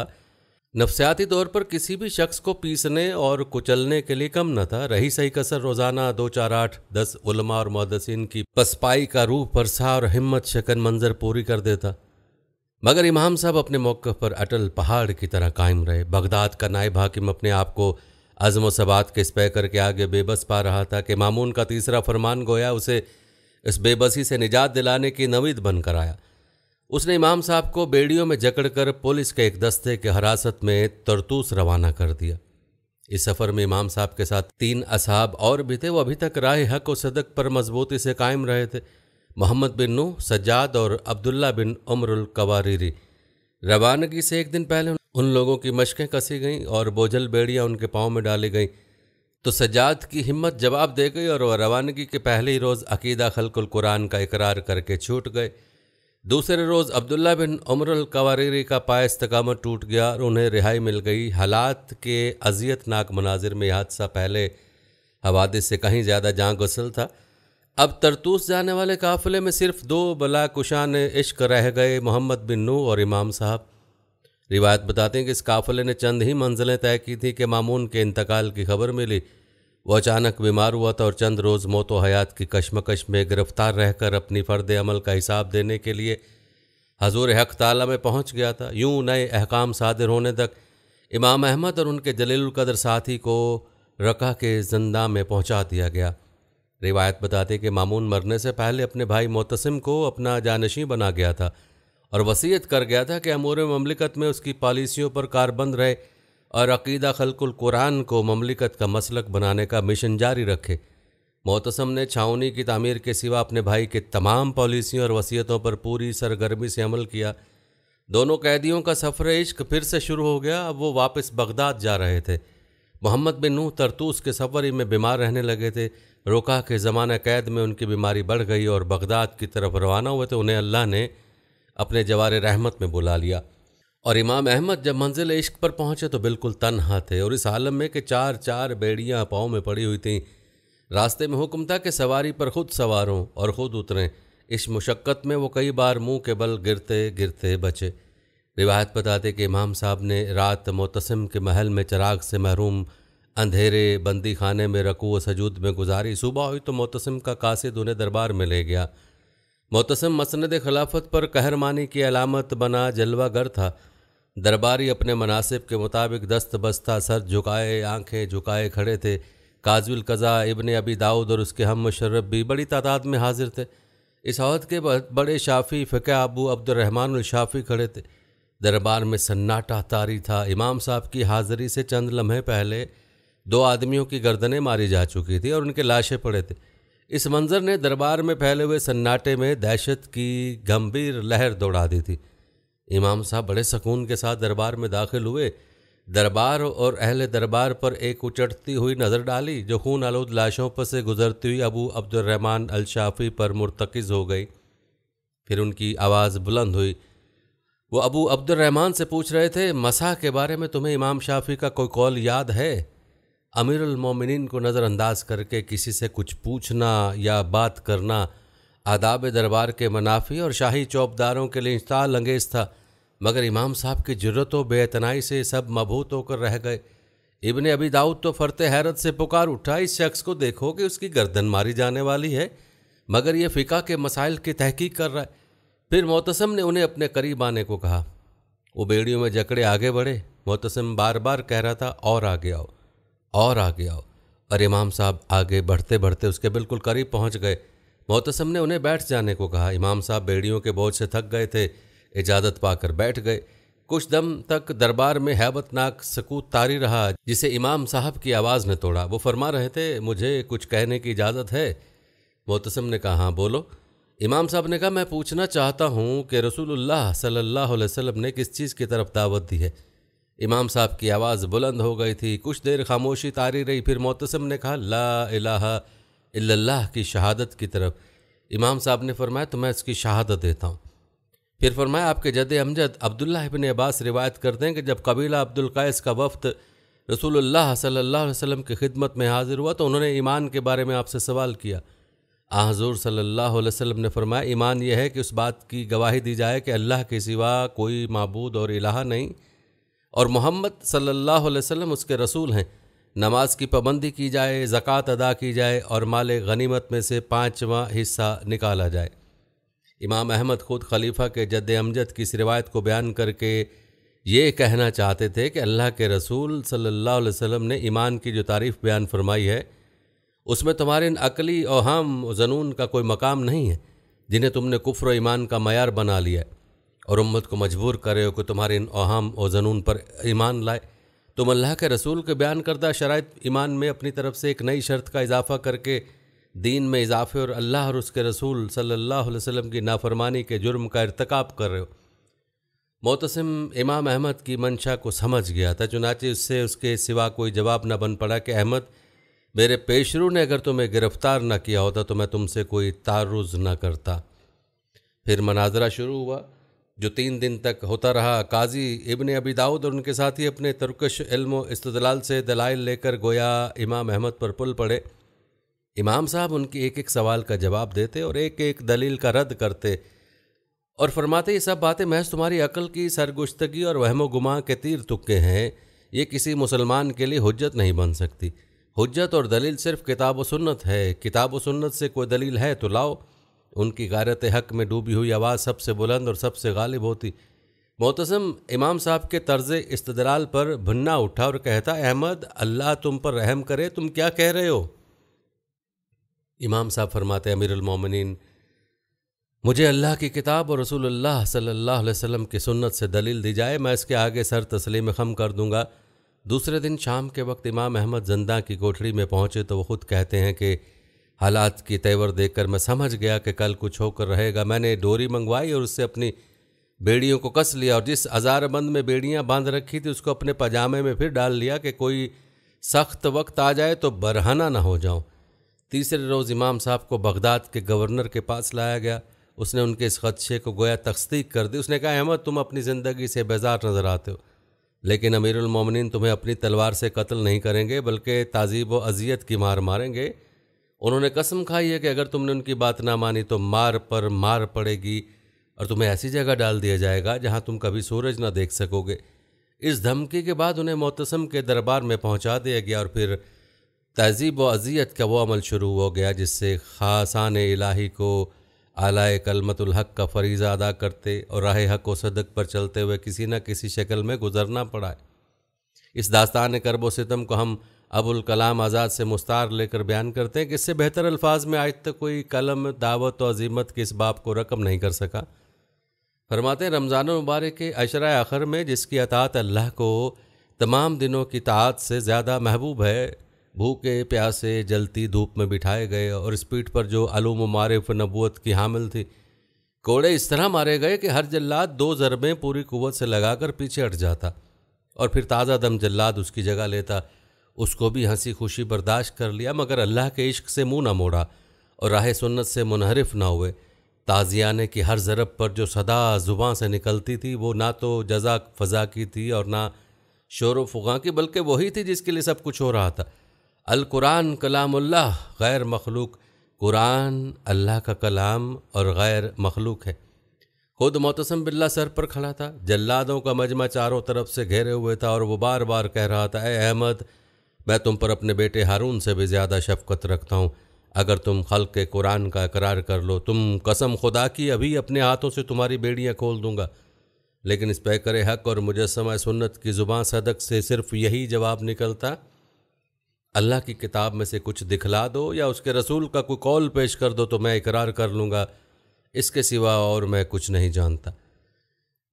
नफसियाती तौर पर किसी भी शख्स को पीसने और कुचलने के लिए कम न था रही सही कसर रोज़ाना दो चार आठ दस उलमा और मदसिन की पसपाई का रूह परसा और हिम्मत शकन मंजर पूरी कर देता मगर इमाम साहब अपने मौक़ पर अटल पहाड़ की तरह कायम रहे बगदाद का नायब हाकिम अपने आप को अज़म सबात के स्पैकर के आगे बेबस पा रहा था कि मामून का तीसरा फरमान गोया उसे इस बेबसी से निजात दिलाने की नवीद बनकर आया उसने इमाम साहब को बेड़ियों में जकड़कर पुलिस के एक दस्ते के हरासत में तरतूस रवाना कर दिया इस सफ़र में इमाम साहब के साथ तीन असहाब और भी थे वो अभी तक राय हक व सदक पर मजबूती से कायम रहे थे मोहम्मद बिन नू सज्जाद और अब्दुल्ला बिन उमरुल कवारीरी रवानगी से एक दिन पहले उन लोगों की मशकें कसी गईं और बोझल बेड़ियाँ उनके पाँव में डाली गईं तो सज्जाद की हिम्मत जवाब दे गई और वह रवानगी के पहले ही रोज़ अकीदा खलकुल कुरान का इकरार करके छूट गए दूसरे रोज़ अब्दुल्ला बिन उमरुल कवारीरी का पाए इस्तकामत टूट गया और उन्हें रिहाई मिल गई हालात के अजियतनाक मनाजिर में हादसा पहले हवादे से कहीं ज़्यादा जहाँ गुसल था अब तरतूस जाने वाले काफिले में सिर्फ दो बला कुशान इश्क रह गए मोहम्मद बिन नू और इमाम साहब रिवायत बताते हैं कि इस काफिले ने चंद ही मंजिलें तय की थी कि मामून के इंतकाल की खबर मिली वो अचानक बीमार हुआ था और चंद रोज़ मौत हयात की कश्मकश में गिरफ्तार रहकर अपनी फ़र्द अमल का हिसाब देने के लिए हजूर हक ताला में पहुंच गया था यूं नए अहकाम सादिर होने तक इमाम अहमद और उनके जलील कदर साथी को रका के जिंदा में पहुंचा दिया गया रिवायत बताती कि मामून मरने से पहले अपने भाई मोतसम को अपना जानशी बना गया था और वसीयत कर गया था कि अमूर ममलिकत में उसकी पॉलिसियों पर कारबंद रहे और अकीदा खलकुल कुरान को ममलिकत का मसलक बनाने का मिशन जारी रखे मोतसम ने छावनी की तमीर के सिवा अपने भाई के तमाम पॉलिसियों और वसीयतों पर पूरी सरगर्मी से अमल किया दोनों कैदियों का सफ़र इश्क फिर से शुरू हो गया अब वो वापस बगदाद जा रहे थे मोहम्मद बिन नूह तरतूस के ही में बीमार रहने लगे थे रोका के ज़माना कैद में उनकी बीमारी बढ़ गई और बगदाद की तरफ रवाना हुए तो उन्हें अल्लाह ने अपने जवार रहमत में बुला लिया और इमाम अहमद जब मंजिल इश्क पर पहुंचे तो बिल्कुल तनहा थे और इस आलम में कि चार चार बेड़ियाँ पाँव में पड़ी हुई थीं रास्ते में हुक्म था कि सवारी पर खुद सवारों और ख़ुद उतरें इस मुशक्क़त में वो कई बार मुंह के बल गिरते गिरते बचे रिवायत बताते कि इमाम साहब ने रात मोतसम के महल में चराग से महरूम अंधेरे बंदी खाने में रकू व सजूद में गुजारी सुबह हुई तो मोतसम का कासिद उन्हें दरबार में ले गया मोतसम मसंद खिलाफत पर कहरमानी की अलामत बना जलवा गर था दरबारी अपने मनासिब के मुताबिक दस्त बस्ता सर झुकाए आंखें झुकाए खड़े थे काजुल कज़ा इबन अबी दाऊद और उसके हम मुशर्रफ भी बड़ी तादाद में हाजिर थे इस अहद के बड़े शाफ़ी फ़िका अबू अब्दुलरहमान शाफ़ी खड़े थे दरबार में सन्नाटा तारी था इमाम साहब की हाजिरी से चंद लम्हे पहले दो आदमियों की गर्दनें मारी जा चुकी थी और उनके लाशें पड़े थे इस मंज़र ने दरबार में फैले हुए सन्नाटे में दहशत की गंभीर लहर दौड़ा दी थी इमाम साहब बड़े सकून के साथ दरबार में दाखिल हुए दरबार और अहले दरबार पर एक उचटती हुई नज़र डाली जो खून आलूद लाशों पर से गुजरती हुई अबू अब्दुलरहमान अलशाफ़ी पर मुरतकज़ हो गई फिर उनकी आवाज़ बुलंद हुई वो अबू अब्दुलरहमान से पूछ रहे थे मसाह के बारे में तुम्हें इमाम शाफी का कोई कॉल याद है अमीरमिन को नज़रअंदाज करके किसी से कुछ पूछना या बात करना आदाब दरबार के मनाफी और शाही चौबदारों के लिए इंसाल अंगेज था मगर इमाम साहब की जरूरत व बेतनाई से सब मबूत होकर रह गए इबन अभी दाऊद तो फरते हैरत से पुकार उठा इस शख्स को देखो कि उसकी गर्दन मारी जाने वाली है मगर ये फ़िका के मसाइल की तहकीक कर रहा है फिर मोतसम ने उन्हें अपने करीब आने को कहा वो बेड़ियों में जकड़े आगे बढ़े मोतसम बार बार कह रहा था और आगे आओ और आगे आओ और इमाम साहब आगे बढ़ते बढ़ते उसके बिल्कुल करीब पहुंच गए मोतसम ने उन्हें बैठ जाने को कहा इमाम साहब बेड़ियों के बोझ से थक गए थे इजाज़त पाकर बैठ गए कुछ दम तक दरबार में हैबतनाक सकूत तारी रहा जिसे इमाम साहब की आवाज़ ने तोड़ा वो फरमा रहे थे मुझे कुछ कहने की इजाज़त है मोतसम ने कहा हाँ बोलो इमाम साहब ने कहा मैं पूछना चाहता हूँ कि रसूलुल्लाह सल्लल्लाहु अलैहि वसल्लम ने किस चीज़ की तरफ दावत दी है इमाम साहब की आवाज़ बुलंद हो गई थी कुछ देर खामोशी तारी रही फिर मोतसम ने कहा ला इलाहा इल्लल्लाह की शहादत की तरफ इमाम साहब ने फरमाया तो मैं इसकी शहादत देता हूँ फिर फरमाया आपके जद अमजद अब्दुल्ला इबन अब्बास रिवायत करते हैं कि जब कबीला अब्दुल्कैस का वफ्त रसूलुल्लाह सल्लल्लाहु अलैहि वसल्लम की खिदमत में हाजिर हुआ तो उन्होंने ईमान के बारे में आपसे सवाल किया हजूर सल्लाम अलैहि ने फरमाया ईमान यह है कि उस बात की गवाही दी जाए कि अल्लाह के सिवा कोई मबूद और इलाहा नहीं और मोहम्मद सल्ला अलैहि उसके रसूल हैं नमाज की पाबंदी की जाए ज़क़़त अदा की जाए और माल गनीमत में से पाँचवा हिस्सा निकाला जाए इमाम अहमद ख़ुद खलीफा के जद अमजद की इस रिवायत को बयान करके ये कहना चाहते थे कि अल्लाह के रसूल सल्लल्लाहु अलैहि वसल्लम ने ईमान की जो तारीफ़ बयान फरमाई है उसमें तुम्हारे इन अकली और हम जनून का कोई मकाम नहीं है जिन्हें तुमने कुफ्र ईमान का मैार बना लिया है और उम्मत को मजबूर करे हो कि तुम्हारे इन अहम और जनून पर ईमान लाए तुम अल्लाह के रसूल के बयान करदा शराइ ईमान में अपनी तरफ से एक नई शर्त का इजाफा करके दीन में इजाफे और अल्लाह और उसके रसूल सल्लल्लाहु अलैहि वसल्लम की नाफरमानी के जुर्म का irतकाब कर रहे हो मोतसम इमाम अहमद की मंशा को समझ गया था चुनाचे उससे उसके सिवा कोई जवाब न बन पड़ा कि अहमद मेरे पेशरू ने अगर तुम्हें गिरफ्तार न किया होता तो मैं तुमसे कोई तारुज ना करता फिर मनाजरा शुरू हुआ जो तीन दिन तक होता रहा काजी इब्ने अबी दाऊद और उनके साथ ही अपने तुर्कश इल्म इस्तलाल से दलाइल लेकर गोया इमाम अहमद पर पुल पड़े इमाम साहब उनके एक एक सवाल का जवाब देते और एक एक दलील का रद्द करते और फरमाते ये सब बातें महज तुम्हारी अकल की सरगुश्तगी और वहमो गुमा के तीर तुक्के हैं ये किसी मुसलमान के लिए हजत नहीं बन सकती हजत और दलील सिर्फ किताब व सुन्नत है किताब व सुन्नत से कोई दलील है तो लाओ उनकी गारत हक में डूबी हुई आवाज़ सबसे बुलंद और सबसे गालिब होती मोतसम इमाम साहब के तर्ज इस्तदलाल पर भुन्ना उठा और कहता अहमद अल्लाह तुम पर रहम करे तुम क्या कह रहे हो इमाम साहब फरमाते अमीरमिन मुझे अल्लाह की किताब और रसूल सल्ला अलैहि की सुन्नत से दलील दी जाए मैं इसके आगे सर तस्लीम खम कर दूंगा दूसरे दिन शाम के वक्त इमाम अहमद जंदा की कोठड़ी में पहुंचे तो वो खुद कहते हैं कि हालात की तेवर देखकर मैं समझ गया कि कल कुछ होकर रहेगा मैंने डोरी मंगवाई और उससे अपनी बेड़ियों को कस लिया और जिस बंद में बेड़ियाँ बांध रखी थी उसको अपने पजामे में फिर डाल लिया कि कोई सख्त वक्त आ जाए तो बरहना ना हो जाऊँ तीसरे रोज़ इमाम साहब को बगदाद के गवर्नर के पास लाया गया उसने उनके इस खदशे को गोया तस्दीक कर दी उसने कहा अहमद तुम अपनी ज़िंदगी से बेजार नज़र आते हो लेकिन अमीरुल मोमिनीन तुम्हें अपनी तलवार से कत्ल नहीं करेंगे बल्कि ताजीब व अजियत की मार मारेंगे उन्होंने कसम खाई है कि अगर तुमने उनकी बात ना मानी तो मार पर मार पड़ेगी और तुम्हें ऐसी जगह डाल दिया जाएगा जहां तुम कभी सूरज ना देख सकोगे इस धमकी के बाद उन्हें मोतसम के दरबार में पहुंचा दिया गया और फिर तहजीब व अजियत का वो अमल शुरू हो गया जिससे खासान इलाही को आलाए कलमतुल हक का फरीज़ा अदा करते और राह हक व सदक पर चलते हुए किसी न किसी शक्ल में गुजरना पड़ा है इस दास्तान करब सितम को हम अबुल कलाम आज़ाद से मुस्तार लेकर बयान करते हैं कि इससे बेहतर अल्फाज में आज तक कोई कलम दावत और अजीमत के इस बाप को रकम नहीं कर सका फरमाते रमज़ान मुबारक के अशरा आखिर में जिसकी अतात अल्लाह को तमाम दिनों की तात से ज़्यादा महबूब है भूखे प्यासे जलती धूप में बिठाए गए और स्पीड पर जो अलूम मारिफ नबूत की हामिल थी कोड़े इस तरह मारे गए कि हर जल्लाद दो जरबें पूरी कुवत से लगाकर पीछे हट जाता और फिर ताज़ा दम जल्लाद उसकी जगह लेता उसको भी हंसी खुशी बर्दाश्त कर लिया मगर अल्लाह के इश्क से मुंह ना मोड़ा और राह सुन्नत से मुनहरफ ना हुए ताज़ियाने की हर ज़रब पर जो सदा ज़ुबाँ से निकलती थी वो ना तो जजा फजा की थी और ना शोर फुगा की बल्कि वही थी जिसके लिए सब कुछ हो रहा था अलकुरान कलामुल्लाह गैर मखलूक कुरान अल्लाह का कलाम और गैर मखलूक है खुद मोतसम बिल्ला सर पर खड़ा था जल्लादों का मजमा चारों तरफ से घेरे हुए था और वो बार बार कह रहा था ए अहमद मैं तुम पर अपने बेटे हारून से भी ज़्यादा शफकत रखता हूँ अगर तुम खल के कुरान का इकरार कर लो तुम कसम खुदा की अभी अपने हाथों से तुम्हारी बेड़ियाँ खोल दूंगा लेकिन इस पैकर हक और मुजस्मा सुन्नत की ज़ुबान सदक से सिर्फ यही जवाब निकलता अल्लाह की किताब में से कुछ दिखला दो या उसके रसूल का कोई कौल पेश कर दो तो मैं इकरार कर लूँगा इसके सिवा और मैं कुछ नहीं जानता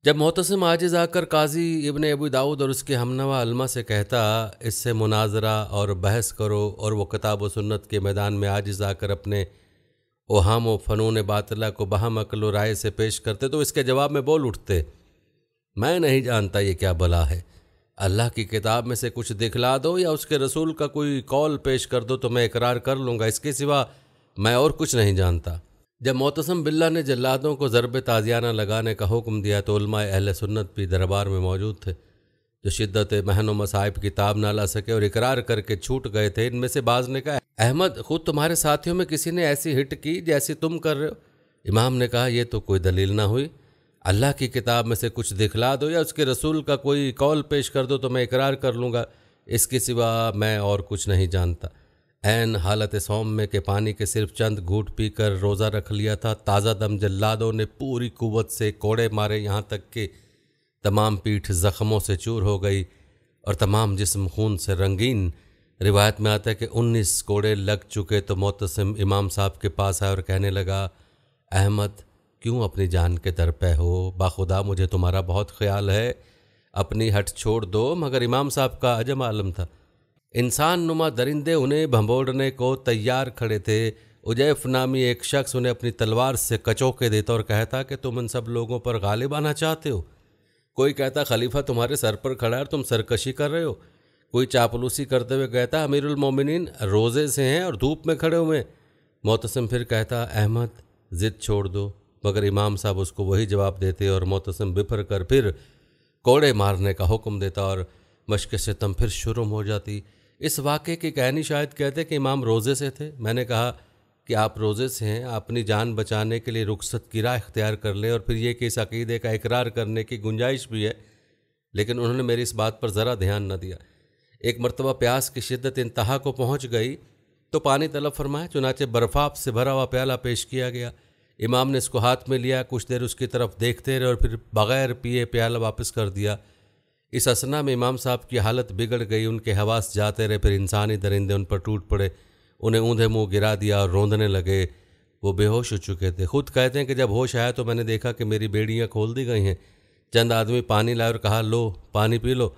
जब मोहतसम आजिज़ आकर काजी इबन अबू दाऊद और उसके हमनवा अलमा से कहता इससे मुनाजरा और बहस करो और वो किताब व सुन्नत के मैदान में आजिज़ आकर अपने ओहाम व फ़नून बातला को बहम अकल राय से पेश करते तो इसके जवाब में बोल उठते मैं नहीं जानता ये क्या भला है अल्लाह की किताब में से कुछ दिखला दो या उसके रसूल का कोई कॉल पेश कर दो तो मैं इकरार कर लूँगा इसके सिवा मैं और कुछ नहीं जानता जब मोतसम बिल्ला ने जल्लादों को ज़रब ताज़ियाना लगाने का हुक्म दिया तो अहल सुन्नत भी दरबार में मौजूद थे जो शिद्दत महन मसाइब किताब ना ला सके और इकरार करके छूट गए थे इनमें से बाज ने कहा अहमद खुद तुम्हारे साथियों में किसी ने ऐसी हिट की जैसी तुम कर रहे हो इमाम ने कहा यह तो कोई दलील ना हुई अल्लाह की किताब में से कुछ दिखला दो या उसके रसूल का कोई कौल पेश कर दो तो मैं इकरार कर लूँगा इसके सिवा मैं और कुछ नहीं जानता ऐन हालत सौम में के पानी के सिर्फ चंद घूट पीकर रोज़ा रख लिया था ताज़ा दम जल्लादों ने पूरी कुवत से कोड़े मारे यहाँ तक कि तमाम पीठ ज़ख्मों से चूर हो गई और तमाम जिस्म खून से रंगीन रिवायत में आता है कि उन्नीस कोड़े लग चुके तो मोतसम इमाम साहब के पास आए और कहने लगा अहमद क्यों अपनी जान के दर पे हो बाखुदा मुझे तुम्हारा बहुत ख्याल है अपनी हट छोड़ दो मगर इमाम साहब का अजम आलम था इंसान नुमा दरिंदे उन्हें भंबोड़ने को तैयार खड़े थे उजैफ नामी एक शख्स उन्हें अपनी तलवार से कचो के देता और कहता कि तुम इन सब लोगों पर गालिब आना चाहते हो कोई कहता खलीफा तुम्हारे सर पर खड़ा है और तुम सरकशी कर रहे हो कोई चापलूसी करते हुए कहता अमीरुल मोमिनीन रोज़े से हैं और धूप में खड़े हुए मोतसम फिर कहता अहमद ज़िद छोड़ दो मगर इमाम साहब उसको वही जवाब देते और मोतसम बिफर कर फिर कोड़े मारने का हुक्म देता और मशक़ से तम फिर शुरू हो जाती इस वाक़े की कहानी शायद कहते कि इमाम रोज़े से थे मैंने कहा कि आप रोज़े से हैं अपनी जान बचाने के लिए रुखसत की राह इख्तियार कर लें और फिर ये कि इस अकीदे का इकरार करने की गुंजाइश भी है लेकिन उन्होंने मेरी इस बात पर ज़रा ध्यान न दिया एक मरतबा प्यास की शिद्दत इंतहा को पहुँच गई तो पानी तलब फरमाया चुनाचे बर्फाप से भरा हुआ प्याला पेश किया गया इमाम ने इसको हाथ में लिया कुछ देर उसकी तरफ देखते रहे और फिर बग़ैर पिए प्याला वापस कर दिया इस असना में इमाम साहब की हालत बिगड़ गई उनके हवास जाते रहे फिर इंसानी दरिंदे उन पर टूट पड़े उन्हें ऊंधे मुंह गिरा दिया और रोंदने लगे वो बेहोश हो चुके थे खुद कहते हैं कि जब होश आया तो मैंने देखा कि मेरी बेड़ियाँ खोल दी गई हैं चंद आदमी पानी लाए और कहा लो पानी पी लो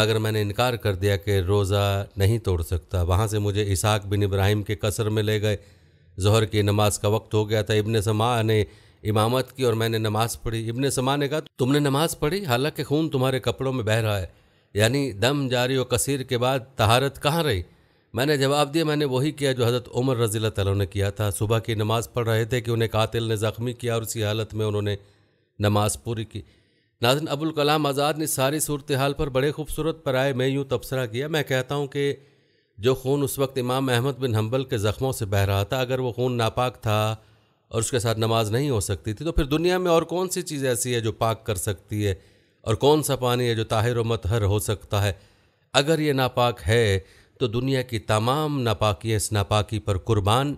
मगर मैंने इनकार कर दिया कि रोज़ा नहीं तोड़ सकता वहाँ से मुझे इसाक़ बिन इब्राहिम के कसर में ले गए जहर की नमाज का वक्त हो गया था इबन समा ने इमामत की और मैंने नमाज़ पढ़ी इबन समा ने कहा तुमने नमाज़ पढ़ी हालांकि खून तुम्हारे कपड़ों में बह रहा है यानी दम जारी और कसीर के बाद तहारत कहाँ रही मैंने जवाब दिया मैंने वही किया जो हज़रत उमर रजील तैन ने किया था सुबह की नमाज़ पढ़ रहे थे कि उन्हें कातिल ने ज़ख्मी किया और उसी हालत में उन्होंने नमाज़ पूरी की नाजन अबुल कलाम आज़ाद ने सारी सूरत हाल पर बड़े खूबसूरत पर आए मैं यूँ तबसरा किया मैं कहता हूँ कि जो खून उस वक्त इमाम अहमद बिन हम्बल के ज़ख्मों से बह रहा था अगर वो खून नापाक था और उसके साथ नमाज नहीं हो सकती थी तो फिर दुनिया में और कौन सी चीज़ ऐसी है जो पाक कर सकती है और कौन सा पानी है जो ताहिर मतहर हो सकता है अगर ये नापाक है तो दुनिया की तमाम नापाकियाँ इस नापाकी पर कुर्बान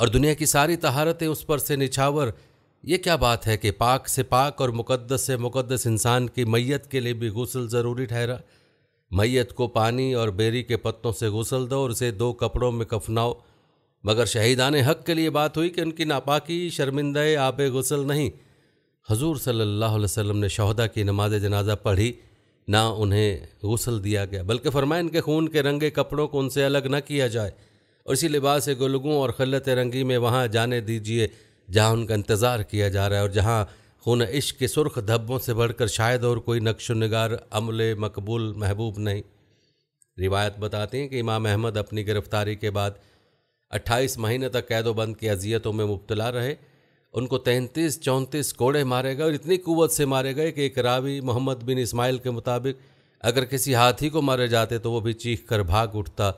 और दुनिया की सारी तहारतें उस पर से निछावर ये क्या बात है कि पाक से पाक और मुकद्दस से मुकद्दस इंसान की मैत के लिए भी गसल ज़रूरी ठहरा मैयत को पानी और बेरी के पत्तों से गुसल दो और उसे दो कपड़ों में कफनाओ मगर शहीदान हक के लिए बात हुई कि उनकी नापाकी शर्मिंदा आब गसल नहीं हजूर सल्लल्लाहु अलैहि वसल्लम ने शहदा की नमाज जनाजा पढ़ी ना उन्हें गसल दिया गया बल्कि फरमाए इनके खून के रंगे कपड़ों को उनसे अलग न किया जाए और इसी लिबास गुलगों और खलत रंगी में वहाँ जाने दीजिए जहाँ उनका इंतज़ार किया जा रहा है और जहाँ खून इश्क के सुर्ख धब्बों से बढ़कर शायद और कोई नक्श नगार अमल मकबूल महबूब नहीं रिवायत बताती हैं कि इमाम अहमद अपनी गिरफ्तारी के बाद 28 महीने तक कैदोबंद की अजियतों में मुबतला रहे उनको तैंतीस चौंतीस कोड़े मारे गए और इतनी कुवत से मारे गए कि एक रावी मोहम्मद बिन इसमाइल के मुताबिक अगर किसी हाथी को मारे जाते तो वो भी चीख कर भाग उठता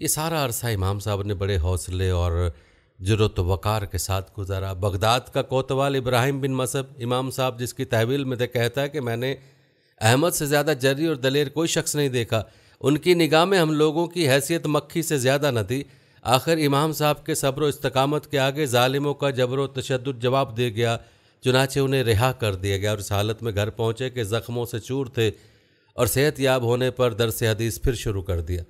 ये सारा अरसा इमाम साहब ने बड़े हौसले और जरूरत वक़ार के साथ गुजारा बगदाद का कोतवाल इब्राहिम बिन मसब इमाम साहब जिसकी तहवील में कहता है कि मैंने अहमद से ज़्यादा जरी और दलेर कोई शख्स नहीं देखा उनकी निगाह में हम लोगों की हैसियत मक्खी से ज़्यादा न थी आखिर इमाम साहब के सब्र इस्तकामत के आगे ालिमों का जबर व तशद जवाब दे गया चुनाचे उन्हें रिहा कर दिया गया और इस हालत में घर पहुँचे कि ज़ख्मों से चूर थे और सेहत याब होने पर दर से हदीस फिर शुरू कर दिया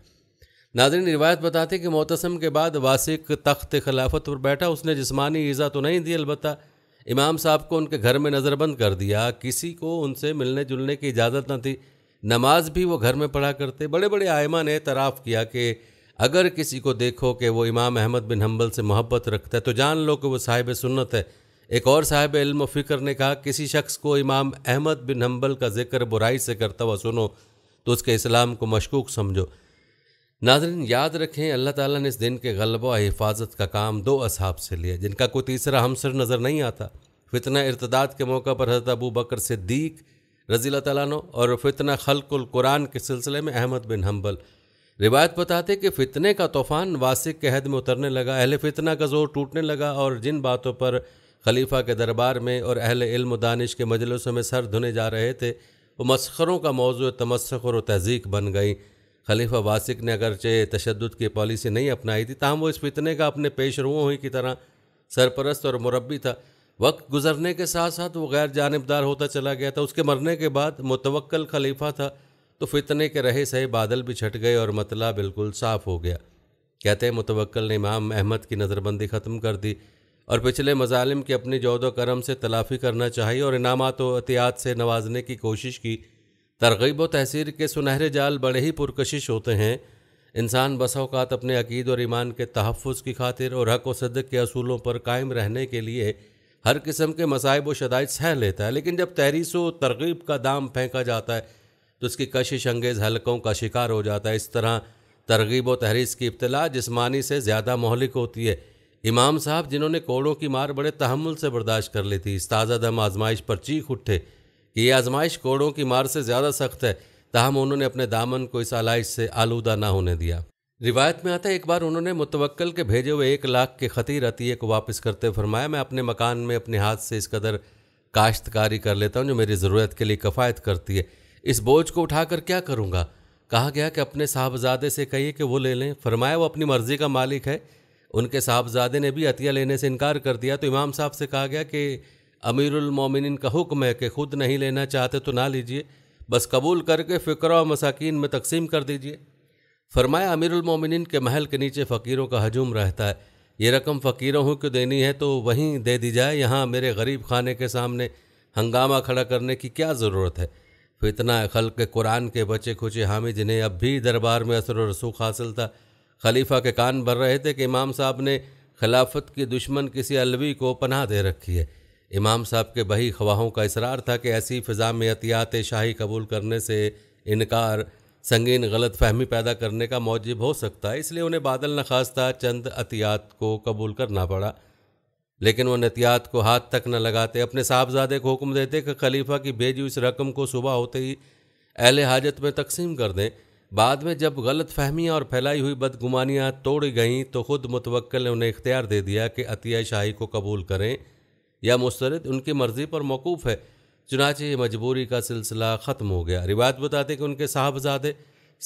नादरीन रिवायत बताते कि मोतसम के बाद वासिक तख्त खिलाफत पर बैठा उसने जिसमानी ईज़ा तो नहीं दी अलबत् इमाम साहब को उनके घर में नज़रबंद कर दिया किसी को उनसे मिलने जुलने की इजाज़त न थी नमाज भी वो घर में पढ़ा करते बड़े बड़े आयमा ने तराफ़ किया कि अगर किसी को देखो कि वो इमाम अहमद बिन हम्बल से मोहब्बत रखता है तो जान लो कि वो साहिब सुन्नत है एक और साहिब इल्म फ़िक्र ने कहा किसी शख्स को इमाम अहमद बिन हम्बल का जिक्र बुराई से करता हुआ सुनो तो उसके इस्लाम को मशकूक समझो नाजरीन याद रखें अल्लाह ताला ने इस दिन के गलबा हिफाजत का काम दो असहाब से लिया जिनका कोई तीसरा हमसर नज़र नहीं आता फितना इरतदाद के मौका पर हजरत अबू बकर सिद्दीक रजील तु और फितना खलकुल कुरान के सिलसिले में अहमद बिन हम्बल रिवायत बताते कि फितने का तूफ़ान वासिक के हद में उतरने लगा अहल फितना का जोर टूटने लगा और जिन बातों पर खलीफा के दरबार में और अहल इल्म दानिश के मजलसों में सर धुने जा रहे थे वो मस्खरों का मौजू तमस्खर और तहजीक बन गई खलीफा वासिक ने अगरचे तशद की पॉलिसी नहीं अपनाई थी ताहम वो इस फितने का अपने पेश रुओं ही की तरह सरपरस्त और मुरबी था वक्त गुजरने के साथ साथ वो गैर जानबदार होता चला गया था उसके मरने के बाद मुतवक्ल खलीफा था तो फितने के रहे सहे बादल भी छट गए और मतला बिल्कुल साफ हो गया कहते हैं मुतवक्ल ने इमाम अहमद की नज़रबंदी ख़त्म कर दी और पिछले मजालिम की अपनी जौद करम से तलाफ़ी करना चाहिए और इनामत व एहतियात से नवाजने की कोशिश की तरगीब व तहसीर के सुनहरे जाल बड़े ही पुरकशिश होते हैं इंसान अवकात अपने अकीद और ईमान के तहफ़ की खातिर और हक व सदक के असूलों पर कायम रहने के लिए हर किस्म के मसाइब व शदाइत सह लेता है लेकिन जब तहरीस व तरगीब का दाम फेंका जाता है तो उसकी कशिश अंगेज़ हलकों का शिकार हो जाता है इस तरह तरगीब व तहरीस की इब्तला जिसमानी से ज़्यादा महलिक होती है इमाम साहब जिन्होंने कोड़ों की मार बड़े तहमुल से बर्दाश्त कर ली थी इस ताज़ा दम आजमाइश पर चीख उठे कि यह आजमाइश कोड़ों की मार से ज़्यादा सख्त है तहम उन्होंने अपने दामन को इस आलाइश से आलूदा ना होने दिया रिवायत में आता है एक बार उन्होंने मुतवक्ल के भेजे हुए एक लाख के खतीर अतिये को वापस करते फरमाया मैं अपने मकान में अपने हाथ से इस कदर काश्तकारी कर लेता हूँ जो मेरी ज़रूरत के लिए कफ़ायत करती है इस बोझ को उठाकर क्या करूँगा कहा गया कि अपने साहबजादे से कहिए कि वो ले लें फरमाया वो अपनी मर्ज़ी का मालिक है उनके साहबजादे ने भी अतिया लेने से इनकार कर दिया तो इमाम साहब से कहा गया कि अमीरुल मोमिन का हुक्म है कि खुद नहीं लेना चाहते तो ना लीजिए बस कबूल करके फ़िक्र और मसाकिन में तकसीम कर दीजिए फरमाया अमीरुल मोमिन के महल के नीचे फ़कीरों का हजूम रहता है ये रकम फ़कीरों को देनी है तो वहीं दे दी जाए यहाँ मेरे गरीब खाने के सामने हंगामा खड़ा करने की क्या ज़रूरत है फितना खल के कुरान के बचे खुचे हामिद जिन्हें अब भी दरबार में असर रसूख हासिल था खलीफा के कान भर रहे थे कि इमाम साहब ने खिलाफत की दुश्मन किसी अलवी को पनाह दे रखी है इमाम साहब के बही खवाहों का इसरार था कि ऐसी फ़िज़ा में एहतियात शाही कबूल करने से इनकार संगीन गलत फहमी पैदा करने का मौजब हो सकता है इसलिए उन्हें बादल नखास्ता चंद अतियात को कबूल करना पड़ा लेकिन वह नतियात को हाथ तक न लगाते अपने साहबजादे को हुक्म देते कि खलीफा की भेजी इस रकम को सुबह होते ही अहल हाजत में तकसीम कर दें बाद में जब गलत फहमियाँ और फैलाई हुई बदगुमानियाँ तोड़ गईं तो खुद मुतवक्ल ने उन्हें इख्तियार दे दिया कि अतिया शाही को कबूल करें या मुस्तरद उनकी मर्जी पर मौकूफ़ है चुनाचे मजबूरी का सिलसिला ख़त्म हो गया रिवायत बताते कि उनके साहबजादे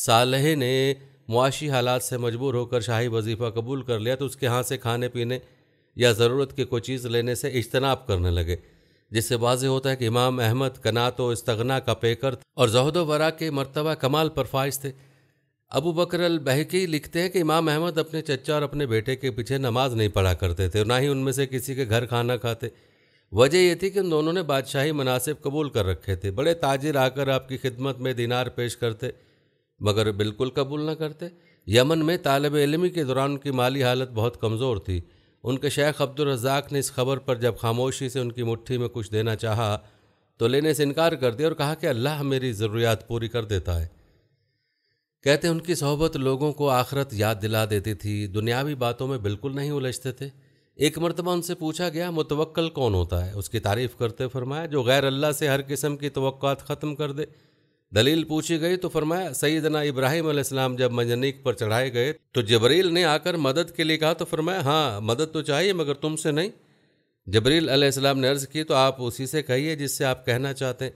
सालह ने मुआशी हालात से मजबूर होकर शाही वजीफ़ा कबूल कर लिया तो उसके हाथ से खाने पीने या ज़रूरत की कोई चीज़ लेने से इजतनाब करने लगे जिससे वाज होता है कि इमाम अहमद कनात व इस्तगना का पेकर और जहदोवरा के मरतबा कमाल पर फाइज थे अबू बकर अल बहकी लिखते हैं कि इमाम अहमद अपने चचा और अपने बेटे के पीछे नमाज नहीं पढ़ा करते थे और ना ही उनमें से किसी के घर खाना खाते वजह यह थी कि उन दोनों ने बादशाही मुनासिब कबूल कर रखे थे बड़े ताजिर आकर आपकी खिदमत में दिनार पेश करते मगर बिल्कुल कबूल न करते यमन में तालब इलमी के दौरान उनकी माली हालत बहुत कमज़ोर थी उनके शेख अब्दुलरजाक ने इस खबर पर जब खामोशी से उनकी मुट्ठी में कुछ देना चाहा तो लेने से इनकार कर दिया और कहा कि अल्लाह मेरी ज़रूरियात पूरी कर देता है कहते उनकी सोहबत लोगों को आखरत याद दिला देती थी दुनियावी बातों में बिल्कुल नहीं उलझते थे एक मरतबा उनसे पूछा गया मुतवक्ल कौन होता है उसकी तारीफ़ करते फरमाया जो गैर अल्लाह से हर किस्म की तो ख़त्म कर दे दलील पूछी गई तो फरमाया सईदना इब्राहिम अलैहिस्सलाम जब मजनीक पर चढ़ाए गए तो जबरील ने आकर मदद के लिए कहा तो फरमाया हाँ मदद तो चाहिए मगर तुमसे नहीं जबरील अलैहिस्सलाम ने अर्ज़ की तो आप उसी से कहिए जिससे आप कहना चाहते हैं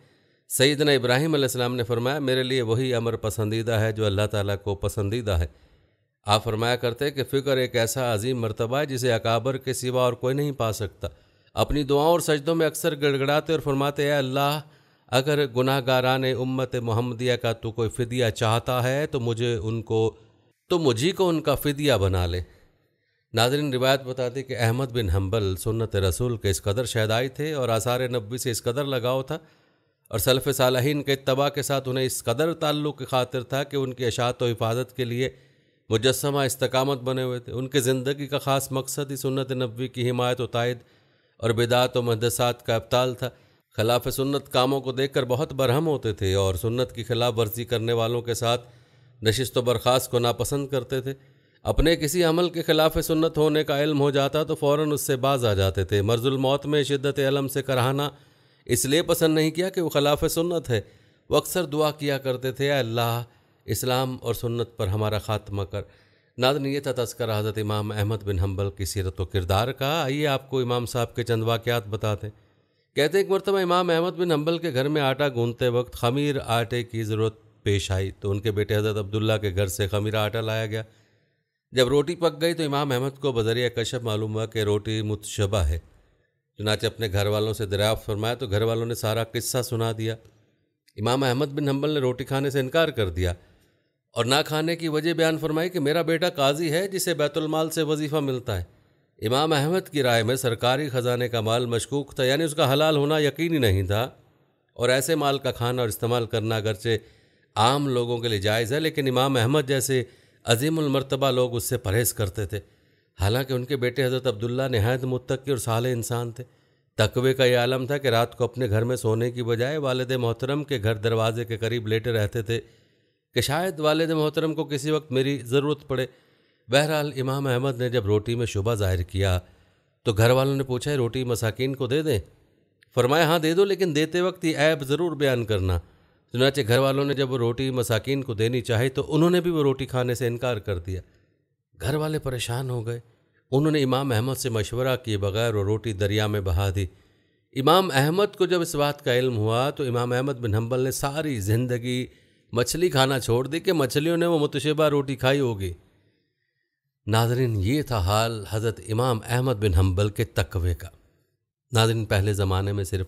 सईदना इब्राहिम आसमाम ने फरमाया मेरे लिए वही अमर पसंदीदा है जो अल्लाह ताला को पसंदीदा है आप फरमाया करते कि फ़िक्र एक ऐसा अजीम मरतबा है जिसे अकाबर के सिवा और कोई नहीं पा सकता अपनी दुआओं और सजदों में अक्सर गड़गड़ाते और फरमाते हैं अल्लाह अगर गुनाहगारान उम्मत मोहम्मदिया का तो कोई फ़दिया चाहता है तो मुझे उनको तो मुझी को उनका फ़दिया बना ले नाजरीन रिवायत बताती कि अहमद बिन हम्बल सुन्नत रसूल के इस कदर शहदाई थे और आसार नब्बी से इस कदर लगाव था और सलफ़ सालहीन के तबा के साथ उन्हें इस कदर ताल्लुक़ खातिर था कि उनकी अशात व हिफाजत के लिए मुजस्मा इस्तकामत बने हुए थे उनकी ज़िंदगी का ख़ास मकसद ही सुनत नबी की हिमायत व तायद और बिदात व महदसात का अबताल था खिलाफ सुन्नत कामों को देखकर बहुत बरहम होते थे और सुन्नत की खिलाफ वर्जी करने वालों के साथ नशस्त बर्खास्त को नापसंद करते थे अपने किसी अमल के खिलाफ सुन्नत होने का इल्म हो जाता तो फ़ौर उससे बाज आ जाते थे मर्जुल मौत में शिद्दत अलम से करहाना इसलिए पसंद नहीं किया कि वो खिलाफ सुन्नत है वो अक्सर दुआ किया करते थे अल्लाह इस्लाम और सुन्नत पर हमारा खात्मा कर नादन ये था तस्कर हज़रत इमाम अहमद बिन हम्बल की सीरत व किरदार का आइए आपको इमाम साहब के चंद वाक़ात बताते कहते एक मरतबा इमाम अहमद बिन हम्बल के घर में आटा गूंधते वक्त खमीर आटे की ज़रूरत पेश आई तो उनके बेटे हज़रत अब्दुल्ला के घर से खमीरा आटा लाया गया जब रोटी पक गई तो इमाम अहमद को बजरिया कश्यप मालूम हुआ कि रोटी मुतशबा है चुनाचे अपने घर वालों से दरियाफ्त फरमाया तो घर वालों ने सारा किस्सा सुना दिया इमाम अहमद बिन हम्बल ने रोटी खाने से इनकार कर दिया और ना खाने की वजह बयान फरमाई कि मेरा बेटा काजी है जिसे बैतुलमाल से वजीफ़ा मिलता है इमाम अहमद की राय में सरकारी ख़जाने का माल मशकूक था यानी उसका हलाल होना यकीनी नहीं था और ऐसे माल का खाना और इस्तेमाल करना अगरचे आम लोगों के लिए जायज़ है लेकिन इमाम अहमद जैसे अजीमरतबा लोग उससे परहेज़ करते थे हालांकि उनके बेटे हज़रत अब्दुल्ला नहायत मुतकी और साल इंसान थे तकवे का यह आलम था कि रात को अपने घर में सोने की बजाय वालद मोहतरम के घर दरवाजे के करीब लेटे रहते थे कि शायद वालद मोहतरम को किसी वक्त मेरी ज़रूरत पड़े बहरहाल इमाम अहमद ने जब रोटी में शुबा जाहिर किया तो घर वालों ने पूछा रोटी मसाकिन को दे दें फरमाया हाँ दे दो लेकिन देते वक्त ये ऐप ज़रूर बयान करना चुनाचे घर वालों ने जब वो रोटी मसाकिन को देनी चाहिए तो उन्होंने भी वो रोटी खाने से इनकार कर दिया घर वाले परेशान हो गए उन्होंने इमाम अहमद से मशवरा किए बगैर और रोटी दरिया में बहा दी इमाम अहमद को जब इस बात का इल्म हुआ तो इमाम अहमद बिन हम्बल ने सारी ज़िंदगी मछली खाना छोड़ दी कि मछलियों ने वो मुतशबा रोटी खाई होगी नाजरीन ये था हाल हज़रत इमाम अहमद बिन हम्बल के तकवे का नाजरीन पहले ज़माने में सिर्फ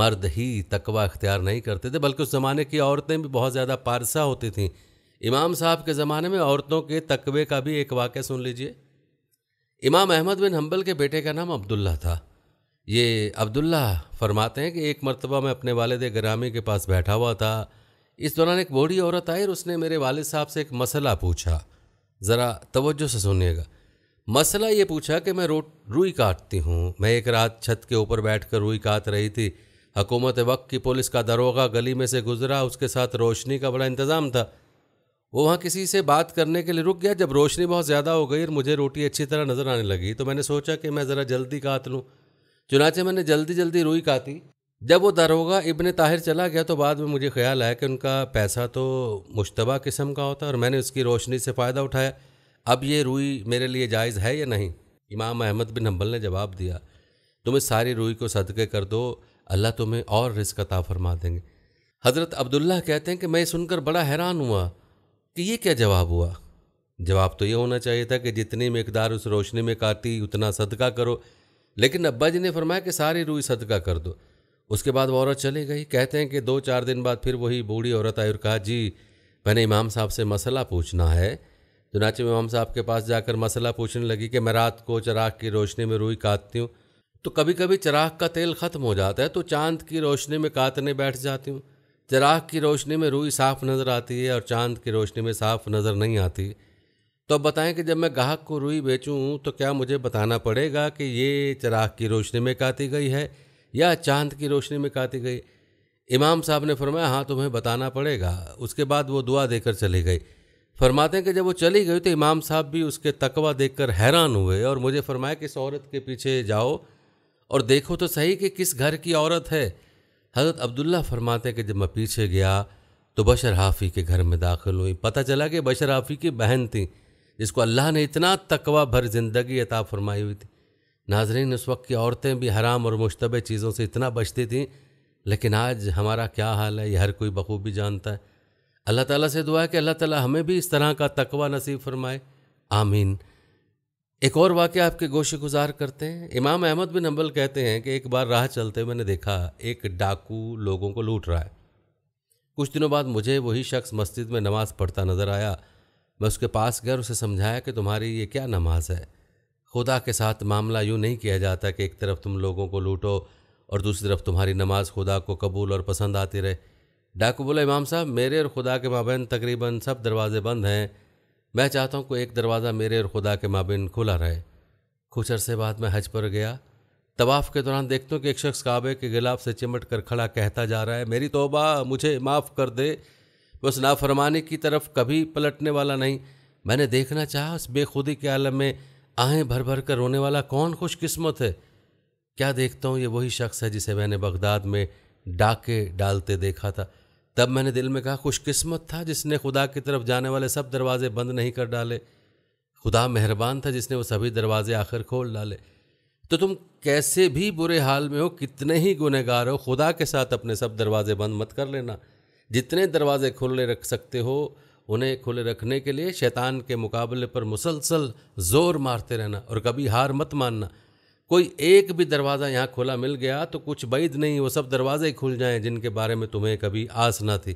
मर्द ही तकवा इख्तियार नहीं करते थे बल्कि उस ज़माने की औरतें भी बहुत ज़्यादा पारसा होती थीं इमाम साहब के ज़माने में औरतों के तकबे का भी एक वाक़ सुन लीजिए इमाम अहमद बिन हम्बल के बेटे का नाम अब्दुल्ला था ये अब्दुल्ला फरमाते हैं कि एक मरतबा मैं अपने वालद ग्रामी के पास बैठा हुआ था इस दौरान एक बूढ़ी औरत आई और उसने मेरे वाल साहब से एक मसला पूछा ज़रा तवज्जो से सुनिएगा मसला ये पूछा कि मैं रो रुई काटती हूँ मैं एक रात छत के ऊपर बैठ कर रुई काट रही थी हकूमत वक्त की पुलिस का दरोगा गली में से गुजरा उसके साथ रोशनी का बड़ा इंतज़ाम था वो वहाँ किसी से बात करने के लिए रुक गया जब रोशनी बहुत ज़्यादा हो गई और मुझे रोटी अच्छी तरह नज़र आने लगी तो मैंने सोचा कि मैं ज़रा जल्दी काट लूँ चुनाचे मैंने जल्दी जल्दी रुई काटी जब वो दरोगा इबन ताहिर चला गया तो बाद में मुझे ख्याल आया कि उनका पैसा तो मुशतबा किस्म का होता और मैंने उसकी रोशनी से फ़ायदा उठाया अब ये रुई मेरे लिए जायज़ है या नहीं इमाम अहमद बिन हम्बल ने जवाब दिया तुम इस सारी रुई को सदक़े कर दो अल्लाह तुम्हें और रिस्क अता फरमा देंगे हज़रत अब्दुल्ला कहते हैं कि मैं सुनकर बड़ा हैरान हुआ कि ये क्या जवाब हुआ जवाब तो ये होना चाहिए था कि जितनी मकदार उस रोशनी में काती उतना सदका करो लेकिन अब्बा जी ने फरमाया कि सारी रूई सदका कर दो उसके बाद वो औरत चली गई कहते हैं कि दो चार दिन बाद फिर वही बूढ़ी औरत आई और कहा जी मैंने इमाम साहब से मसला पूछना है चुनाचे इमाम साहब के पास जाकर मसला पूछने लगी कि मैं रात को चराग की रोशनी में रूई काटती हूँ तो कभी कभी चराग का तेल ख़त्म हो जाता है तो चांद की रोशनी में काटने बैठ जाती हूँ चिराग की रोशनी में रूई साफ नज़र आती है और चांद की रोशनी में साफ नज़र नहीं आती तो बताएं कि जब मैं ग्राहक को रुई बेचूं तो क्या मुझे बताना पड़ेगा कि ये चिराग की रोशनी में काती गई है या चांद की रोशनी में काती गई इमाम साहब ने फरमाया हाँ तुम्हें बताना पड़ेगा उसके बाद वो दुआ देकर चली गई फरमाते हैं कि जब वो चली गई तो इमाम साहब भी उसके तकवा देख हैरान हुए और मुझे फरमाया कि इस औरत के पीछे जाओ और देखो तो सही कि किस घर की औरत है हज़रत अब्दुल्ला फरमाते कि जब मैं पीछे गया तो बशर हाफ़ी के घर में दाखिल हुई पता चला कि बशर हाफ़ी की बहन थी जिसको अल्लाह ने इतना तकवा भर ज़िंदगी अता फरमाई हुई थी नाजरीन उस वक्त की औरतें भी हराम और मुशतबे चीज़ों से इतना बचती थीं लेकिन आज हमारा क्या हाल है यह हर कोई बखूबी जानता है अल्लाह ताला से दुआ है कि अल्लाह ताला हमें भी इस तरह का तकवा नसीब फरमाए आमीन एक और वाक्य आपके गोशे गुजार करते हैं इमाम अहमद बिन अम्बल कहते हैं कि एक बार राह चलते मैंने देखा एक डाकू लोगों को लूट रहा है कुछ दिनों बाद मुझे वही शख्स मस्जिद में नमाज पढ़ता नजर आया मैं उसके पास गया उसे समझाया कि तुम्हारी ये क्या नमाज है खुदा के साथ मामला यूँ नहीं किया जाता कि एक तरफ तुम लोगों को लूटो और दूसरी तरफ तुम्हारी नमाज खुदा को कबूल और पसंद आती रहे डाकू बोला इमाम साहब मेरे और खुदा के माबेन तकरीबन सब दरवाजे बंद हैं मैं चाहता हूँ कोई एक दरवाज़ा मेरे और खुदा के माबिन खुला रहे कुछ अरसे बाद मैं हज पर गया तवाफ़ के दौरान देखता हूँ कि एक शख्स काबे के गिलाफ से चिमट कर खड़ा कहता जा रहा है मेरी तोबा मुझे माफ़ कर दे मैं उस नाफरमानी की तरफ कभी पलटने वाला नहीं मैंने देखना चाहा उस बेखुदी के आलम में आहें भर भर कर रोने वाला कौन खुशकिस्मत है क्या देखता हूँ ये वही शख्स है जिसे मैंने बगदाद में डाके डालते देखा था तब मैंने दिल में कहा खुशकिस्मत था जिसने खुदा की तरफ जाने वाले सब दरवाजे बंद नहीं कर डाले खुदा मेहरबान था जिसने वो सभी दरवाजे आखिर खोल डाले तो तुम कैसे भी बुरे हाल में हो कितने ही गुनहगार हो खुदा के साथ अपने सब दरवाजे बंद मत कर लेना जितने दरवाजे खुले रख सकते हो उन्हें खुले रखने के लिए शैतान के मुकाबले पर मुसलसल ज़ोर मारते रहना और कभी हार मत मानना कोई एक भी दरवाज़ा यहाँ खुला मिल गया तो कुछ बैद नहीं वो सब दरवाज़े ही खुल जाएं जिनके बारे में तुम्हें कभी आस ना थी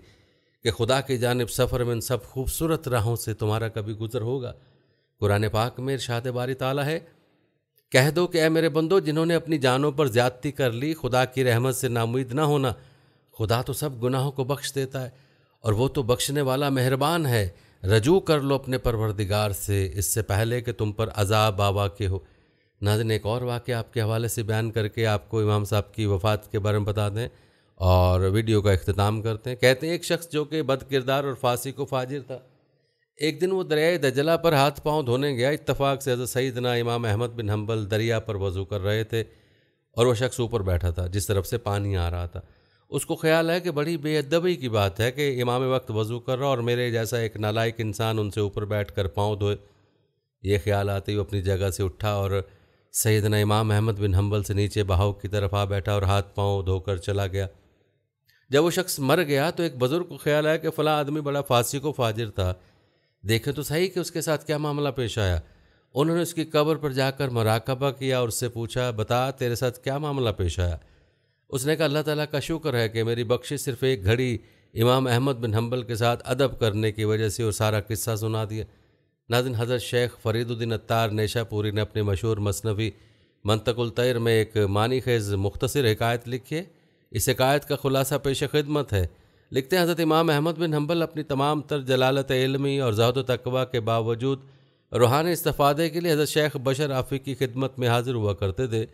कि खुदा की जानब सफ़र में इन सब खूबसूरत राहों से तुम्हारा कभी गुजर होगा कुरान पाक में शाह बारी ताला है कह दो कि ऐ मेरे बंदो जिन्होंने अपनी जानों पर ज्यादती कर ली खुदा की रहमत से नामुद ना होना खुदा तो सब गुनाहों को बख्श देता है और वो तो बख्शने वाला मेहरबान है रजू कर लो अपने परवरदिगार से इससे पहले कि तुम पर अजाब बाबा के हो नाजन एक और वाक़ आपके हवाले से बयान करके आपको इमाम साहब की वफ़ात के बारे में बता दें और वीडियो का अख्ताम करते हैं कहते हैं एक शख्स जो कि बद किरदार और फांसी को फाजिर था एक दिन वो दरियाए दजला पर हाथ पांव धोने गया इतफ़ाक़ से सईद सईदना इमाम अहमद बिन हम्बल दरिया पर वज़ू कर रहे थे और वह शख्स ऊपर बैठा था जिस तरफ से पानी आ रहा था उसको ख्याल है कि बड़ी बेअदबी की बात है कि इमाम वक्त वज़ू कर रहा और मेरे जैसा एक नालायक इंसान उनसे ऊपर बैठ कर पाँव धोए ये ख्याल आते ही वो अपनी जगह से उठा और सैदन इमाम अहमद बिन हम्बल से नीचे बहाव की तरफ आ बैठा और हाथ पाँव धोकर चला गया जब वो शख्स मर गया तो एक बुज़ुर्ग को ख्याल आया कि फ़लाँ आदमी बड़ा फांसी को फाजिर था देखे तो सही कि उसके साथ क्या मामला पेश आया उन्होंने उसकी कब्र पर जाकर मराकबा किया और उससे पूछा बता तेरे साथ क्या मामला पेश आया उसने कहा अल्लाह ताला का शुक्र है कि मेरी बख्शी सिर्फ एक घड़ी इमाम अहमद बिन हम्बल के साथ अदब करने की वजह से और सारा किस्सा सुना दिया नाजिन हज़रत शेख फरीदुद्दीन अतार नेशापुरी ने अपने मशहूर मसनवी मनतकुल तैर में एक मानी खेज़ मुख्तर हकायत लिखी है इस हकायत का खुलासा पेश खिदमत है लिखते हैं हज़रत इमाम अहमद बिन हम्बल अपनी तमाम तर जलालत इलमी और जहद तकवा के बावजूद रूहानी इस्तफ़ादे के लिए हज़रत शेख बशर आफी की खिदमत में हाजिर हुआ करते थे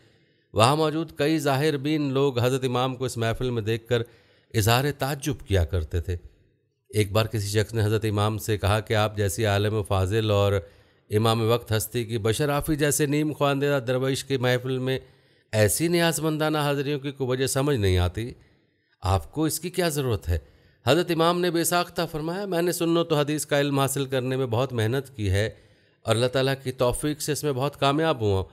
वहाँ मौजूद कई ज़ाहिर बीन लोग हज़रत इमाम को इस महफ़िल में देख कर इजहार ताजुब किया करते थे एक बार किसी शख्स ने हज़रत इमाम से कहा कि आप जैसी आलम फाजिल और इमाम वक्त हस्ती की बशराफ़ी जैसे नीम ख्वानदा दरवेश की महफिल में ऐसी न्यासमंदाना हाजिरियों की को वजह समझ नहीं आती आपको इसकी क्या ज़रूरत है हज़रत इमाम ने बेसाख्ता फरमाया मैंने सुनो तो हदीस का इल्म हासिल करने में बहुत मेहनत की है और अल्लाह ताली की तोफ़ी से इसमें बहुत कामयाब हुआ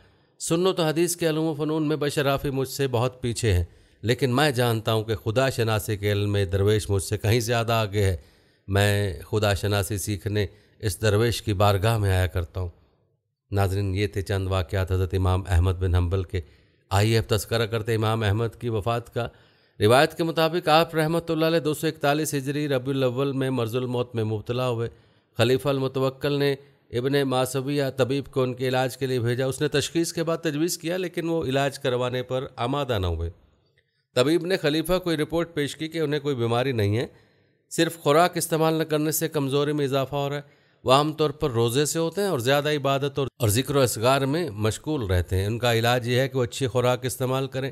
सुनो तो हदीस के अलूम फ़नून में बशराफ़ी मुझसे बहुत पीछे हैं लेकिन मैं जानता हूँ कि खुदा शनासी के इल्म में दरवेश मुझसे कहीं ज़्यादा आगे है मैं खुदा शनासी सीखने इस दरवेश की बारगाह में आया करता हूँ नाजरन ये थे चंद वाक़ात हज़रत इमाम अहमद बिन हम्बल के आइए अब तस्करा करते इमाम अहमद की वफ़ात का रिवायत के मुताबिक आप रहमत ला दो सौ इकतालीस हिजरी रबील में मौत में मुबतला हुए खलीफा मतवक्ल ने इबन मासवी या तबीब को उनके इलाज के लिए भेजा उसने तशखीस के बाद तजवीज़ किया लेकिन वो इलाज करवाने पर आमादा न हुए तबीब ने खलीफा कोई रिपोर्ट पेश की कि उन्हें कोई बीमारी नहीं है सिर्फ खुराक इस्तेमाल न करने से कमज़ोरी में इजाफा हो रहा है वह आमतौर पर रोज़े से होते हैं और ज़्यादा इबादत और, और ज़िक्र असगार में मशगूल रहते हैं उनका इलाज यह है कि वह अच्छी खुराक इस्तेमाल करें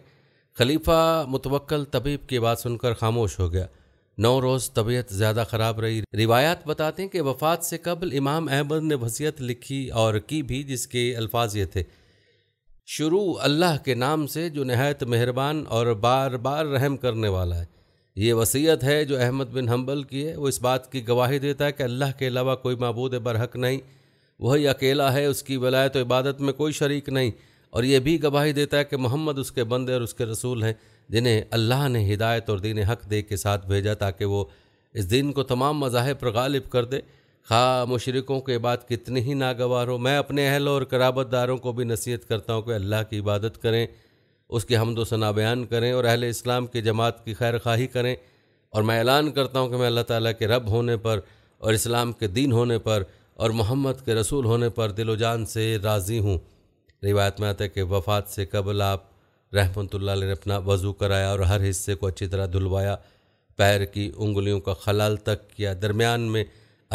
खलीफा मुतवक्ल तबीब की बात सुनकर खामोश हो गया नौ रोज़ तबीयत ज़्यादा ख़राब रही रिवायात बताते हैं कि वफात से कबल इमाम अहमद ने वसीयत लिखी और की भी जिसके अल्फाज ये थे शुरू अल्लाह के नाम से जो नहायत मेहरबान और बार बार रहम करने वाला है ये वसीयत है जो अहमद बिन हम्बल की है वो इस बात की गवाही देता है कि अल्लाह के अलावा कोई मबूद बरहक नहीं वही अकेला है उसकी वलायत तो इबादत में कोई शरीक नहीं और ये भी गवाही देता है कि मोहम्मद उसके बंदे और उसके रसूल हैं जिन्हें अल्लाह ने हिदायत और दीन हक दे के साथ भेजा ताकि वो इस दिन को तमाम मज़ाहब पर गालिब कर दे खा मशरक़ों के बाद कितनी ही नागवार हो मैं अपने अहल और कराबतदारों को भी नसीहत करता हूँ कि अल्लाह की इबादत करें उसकी वना बयान करें और अहल इस्लाम की जमात की खैर खाही करें और मैं ऐलान करता हूँ कि मैं अल्लाह ताली के रब होने पर और इस्लाम के दीन होने पर और मोहम्मद के रसूल होने पर दिलो जान से राज़ी हूँ रिवायत में आता है कि वफ़ात से कबल आप रहमत ने अपना वज़ू कराया और हर हिस्से को अच्छी तरह धुलवाया पैर की उंगलियों का खलाल तक किया दरमियान में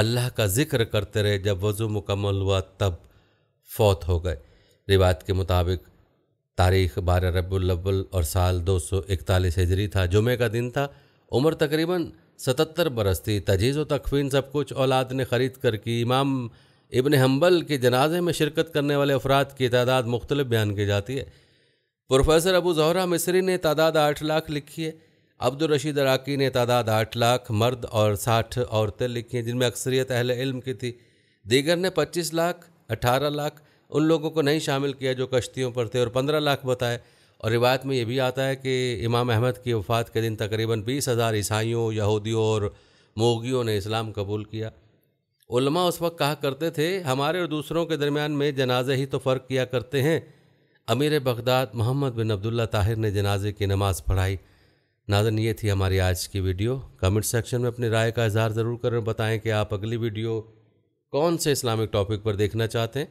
अल्लाह का जिक्र करते रहे जब वज़ू मुकम्मल हुआ तब फौत हो गए रिवायत के मुताबिक तारीख बारह रबुल्लबल और साल दो सौ इकतालीस हिजरी था जुमे का दिन था उम्र तकरीबन सतहत्तर बरस थी तजीज़ व तकफीन सब कुछ औलाद ने ख़रीद कर की इमाम इबन हम्बल के जनाजे में शिरकत करने वाले अफराद की तादाद मुख्तलिफ बयान की जाती है प्रोफेसर अबू जहरा मिसरी ने तादाद आठ लाख लिखी है अब्दुलरशीद अराकी ने तादाद आठ लाख मर्द और साठ औरतें लिखी हैं जिनमें अक्सरियत अहल इल्म की थी दीगर ने पच्चीस लाख अठारह लाख उन लोगों को नहीं शामिल किया जो कश्तियों पर थे और पंद्रह लाख बताए और रिवायत में ये भी आता है कि इमाम अहमद की वफ़ात के दिन तकरीबन बीस हज़ार ईसाइयों यहूदियों और मोगियों ने इस्लाम कबूल किया उलमा उस वक्त कहा करते थे हमारे और दूसरों के दरमियान में जनाजे ही तो फ़र्क किया करते हैं अमीर Baghdad Mohammad bin Abdullah Tahir ने जनाजे की नमाज़ पढ़ाई नाजन ये थी हमारी आज की वीडियो कमेंट सेक्शन में अपनी राय का इजहार ज़रूर करें बताएं कि आप अगली वीडियो कौन से इस्लामिक टॉपिक पर देखना चाहते हैं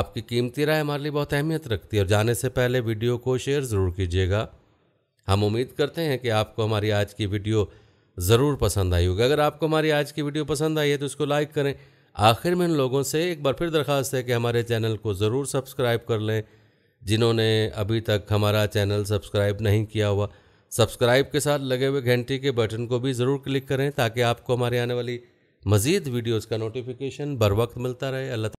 आपकी कीमती राय हमारे लिए बहुत अहमियत रखती है और जाने से पहले वीडियो को शेयर ज़रूर कीजिएगा हम उम्मीद करते हैं कि आपको हमारी आज की वीडियो ज़रूर पसंद आई होगी अगर आपको हमारी आज की वीडियो पसंद आई है तो इसको लाइक करें आखिर में इन लोगों से एक बार फिर दरख्वास्त है कि हमारे चैनल को ज़रूर सब्सक्राइब कर लें जिन्होंने अभी तक हमारा चैनल सब्सक्राइब नहीं किया हुआ सब्सक्राइब के साथ लगे हुए घंटी के बटन को भी ज़रूर क्लिक करें ताकि आपको हमारी आने वाली मज़ीद वीडियोज़ का नोटिफिकेशन बर वक्त मिलता रहे अल्लाह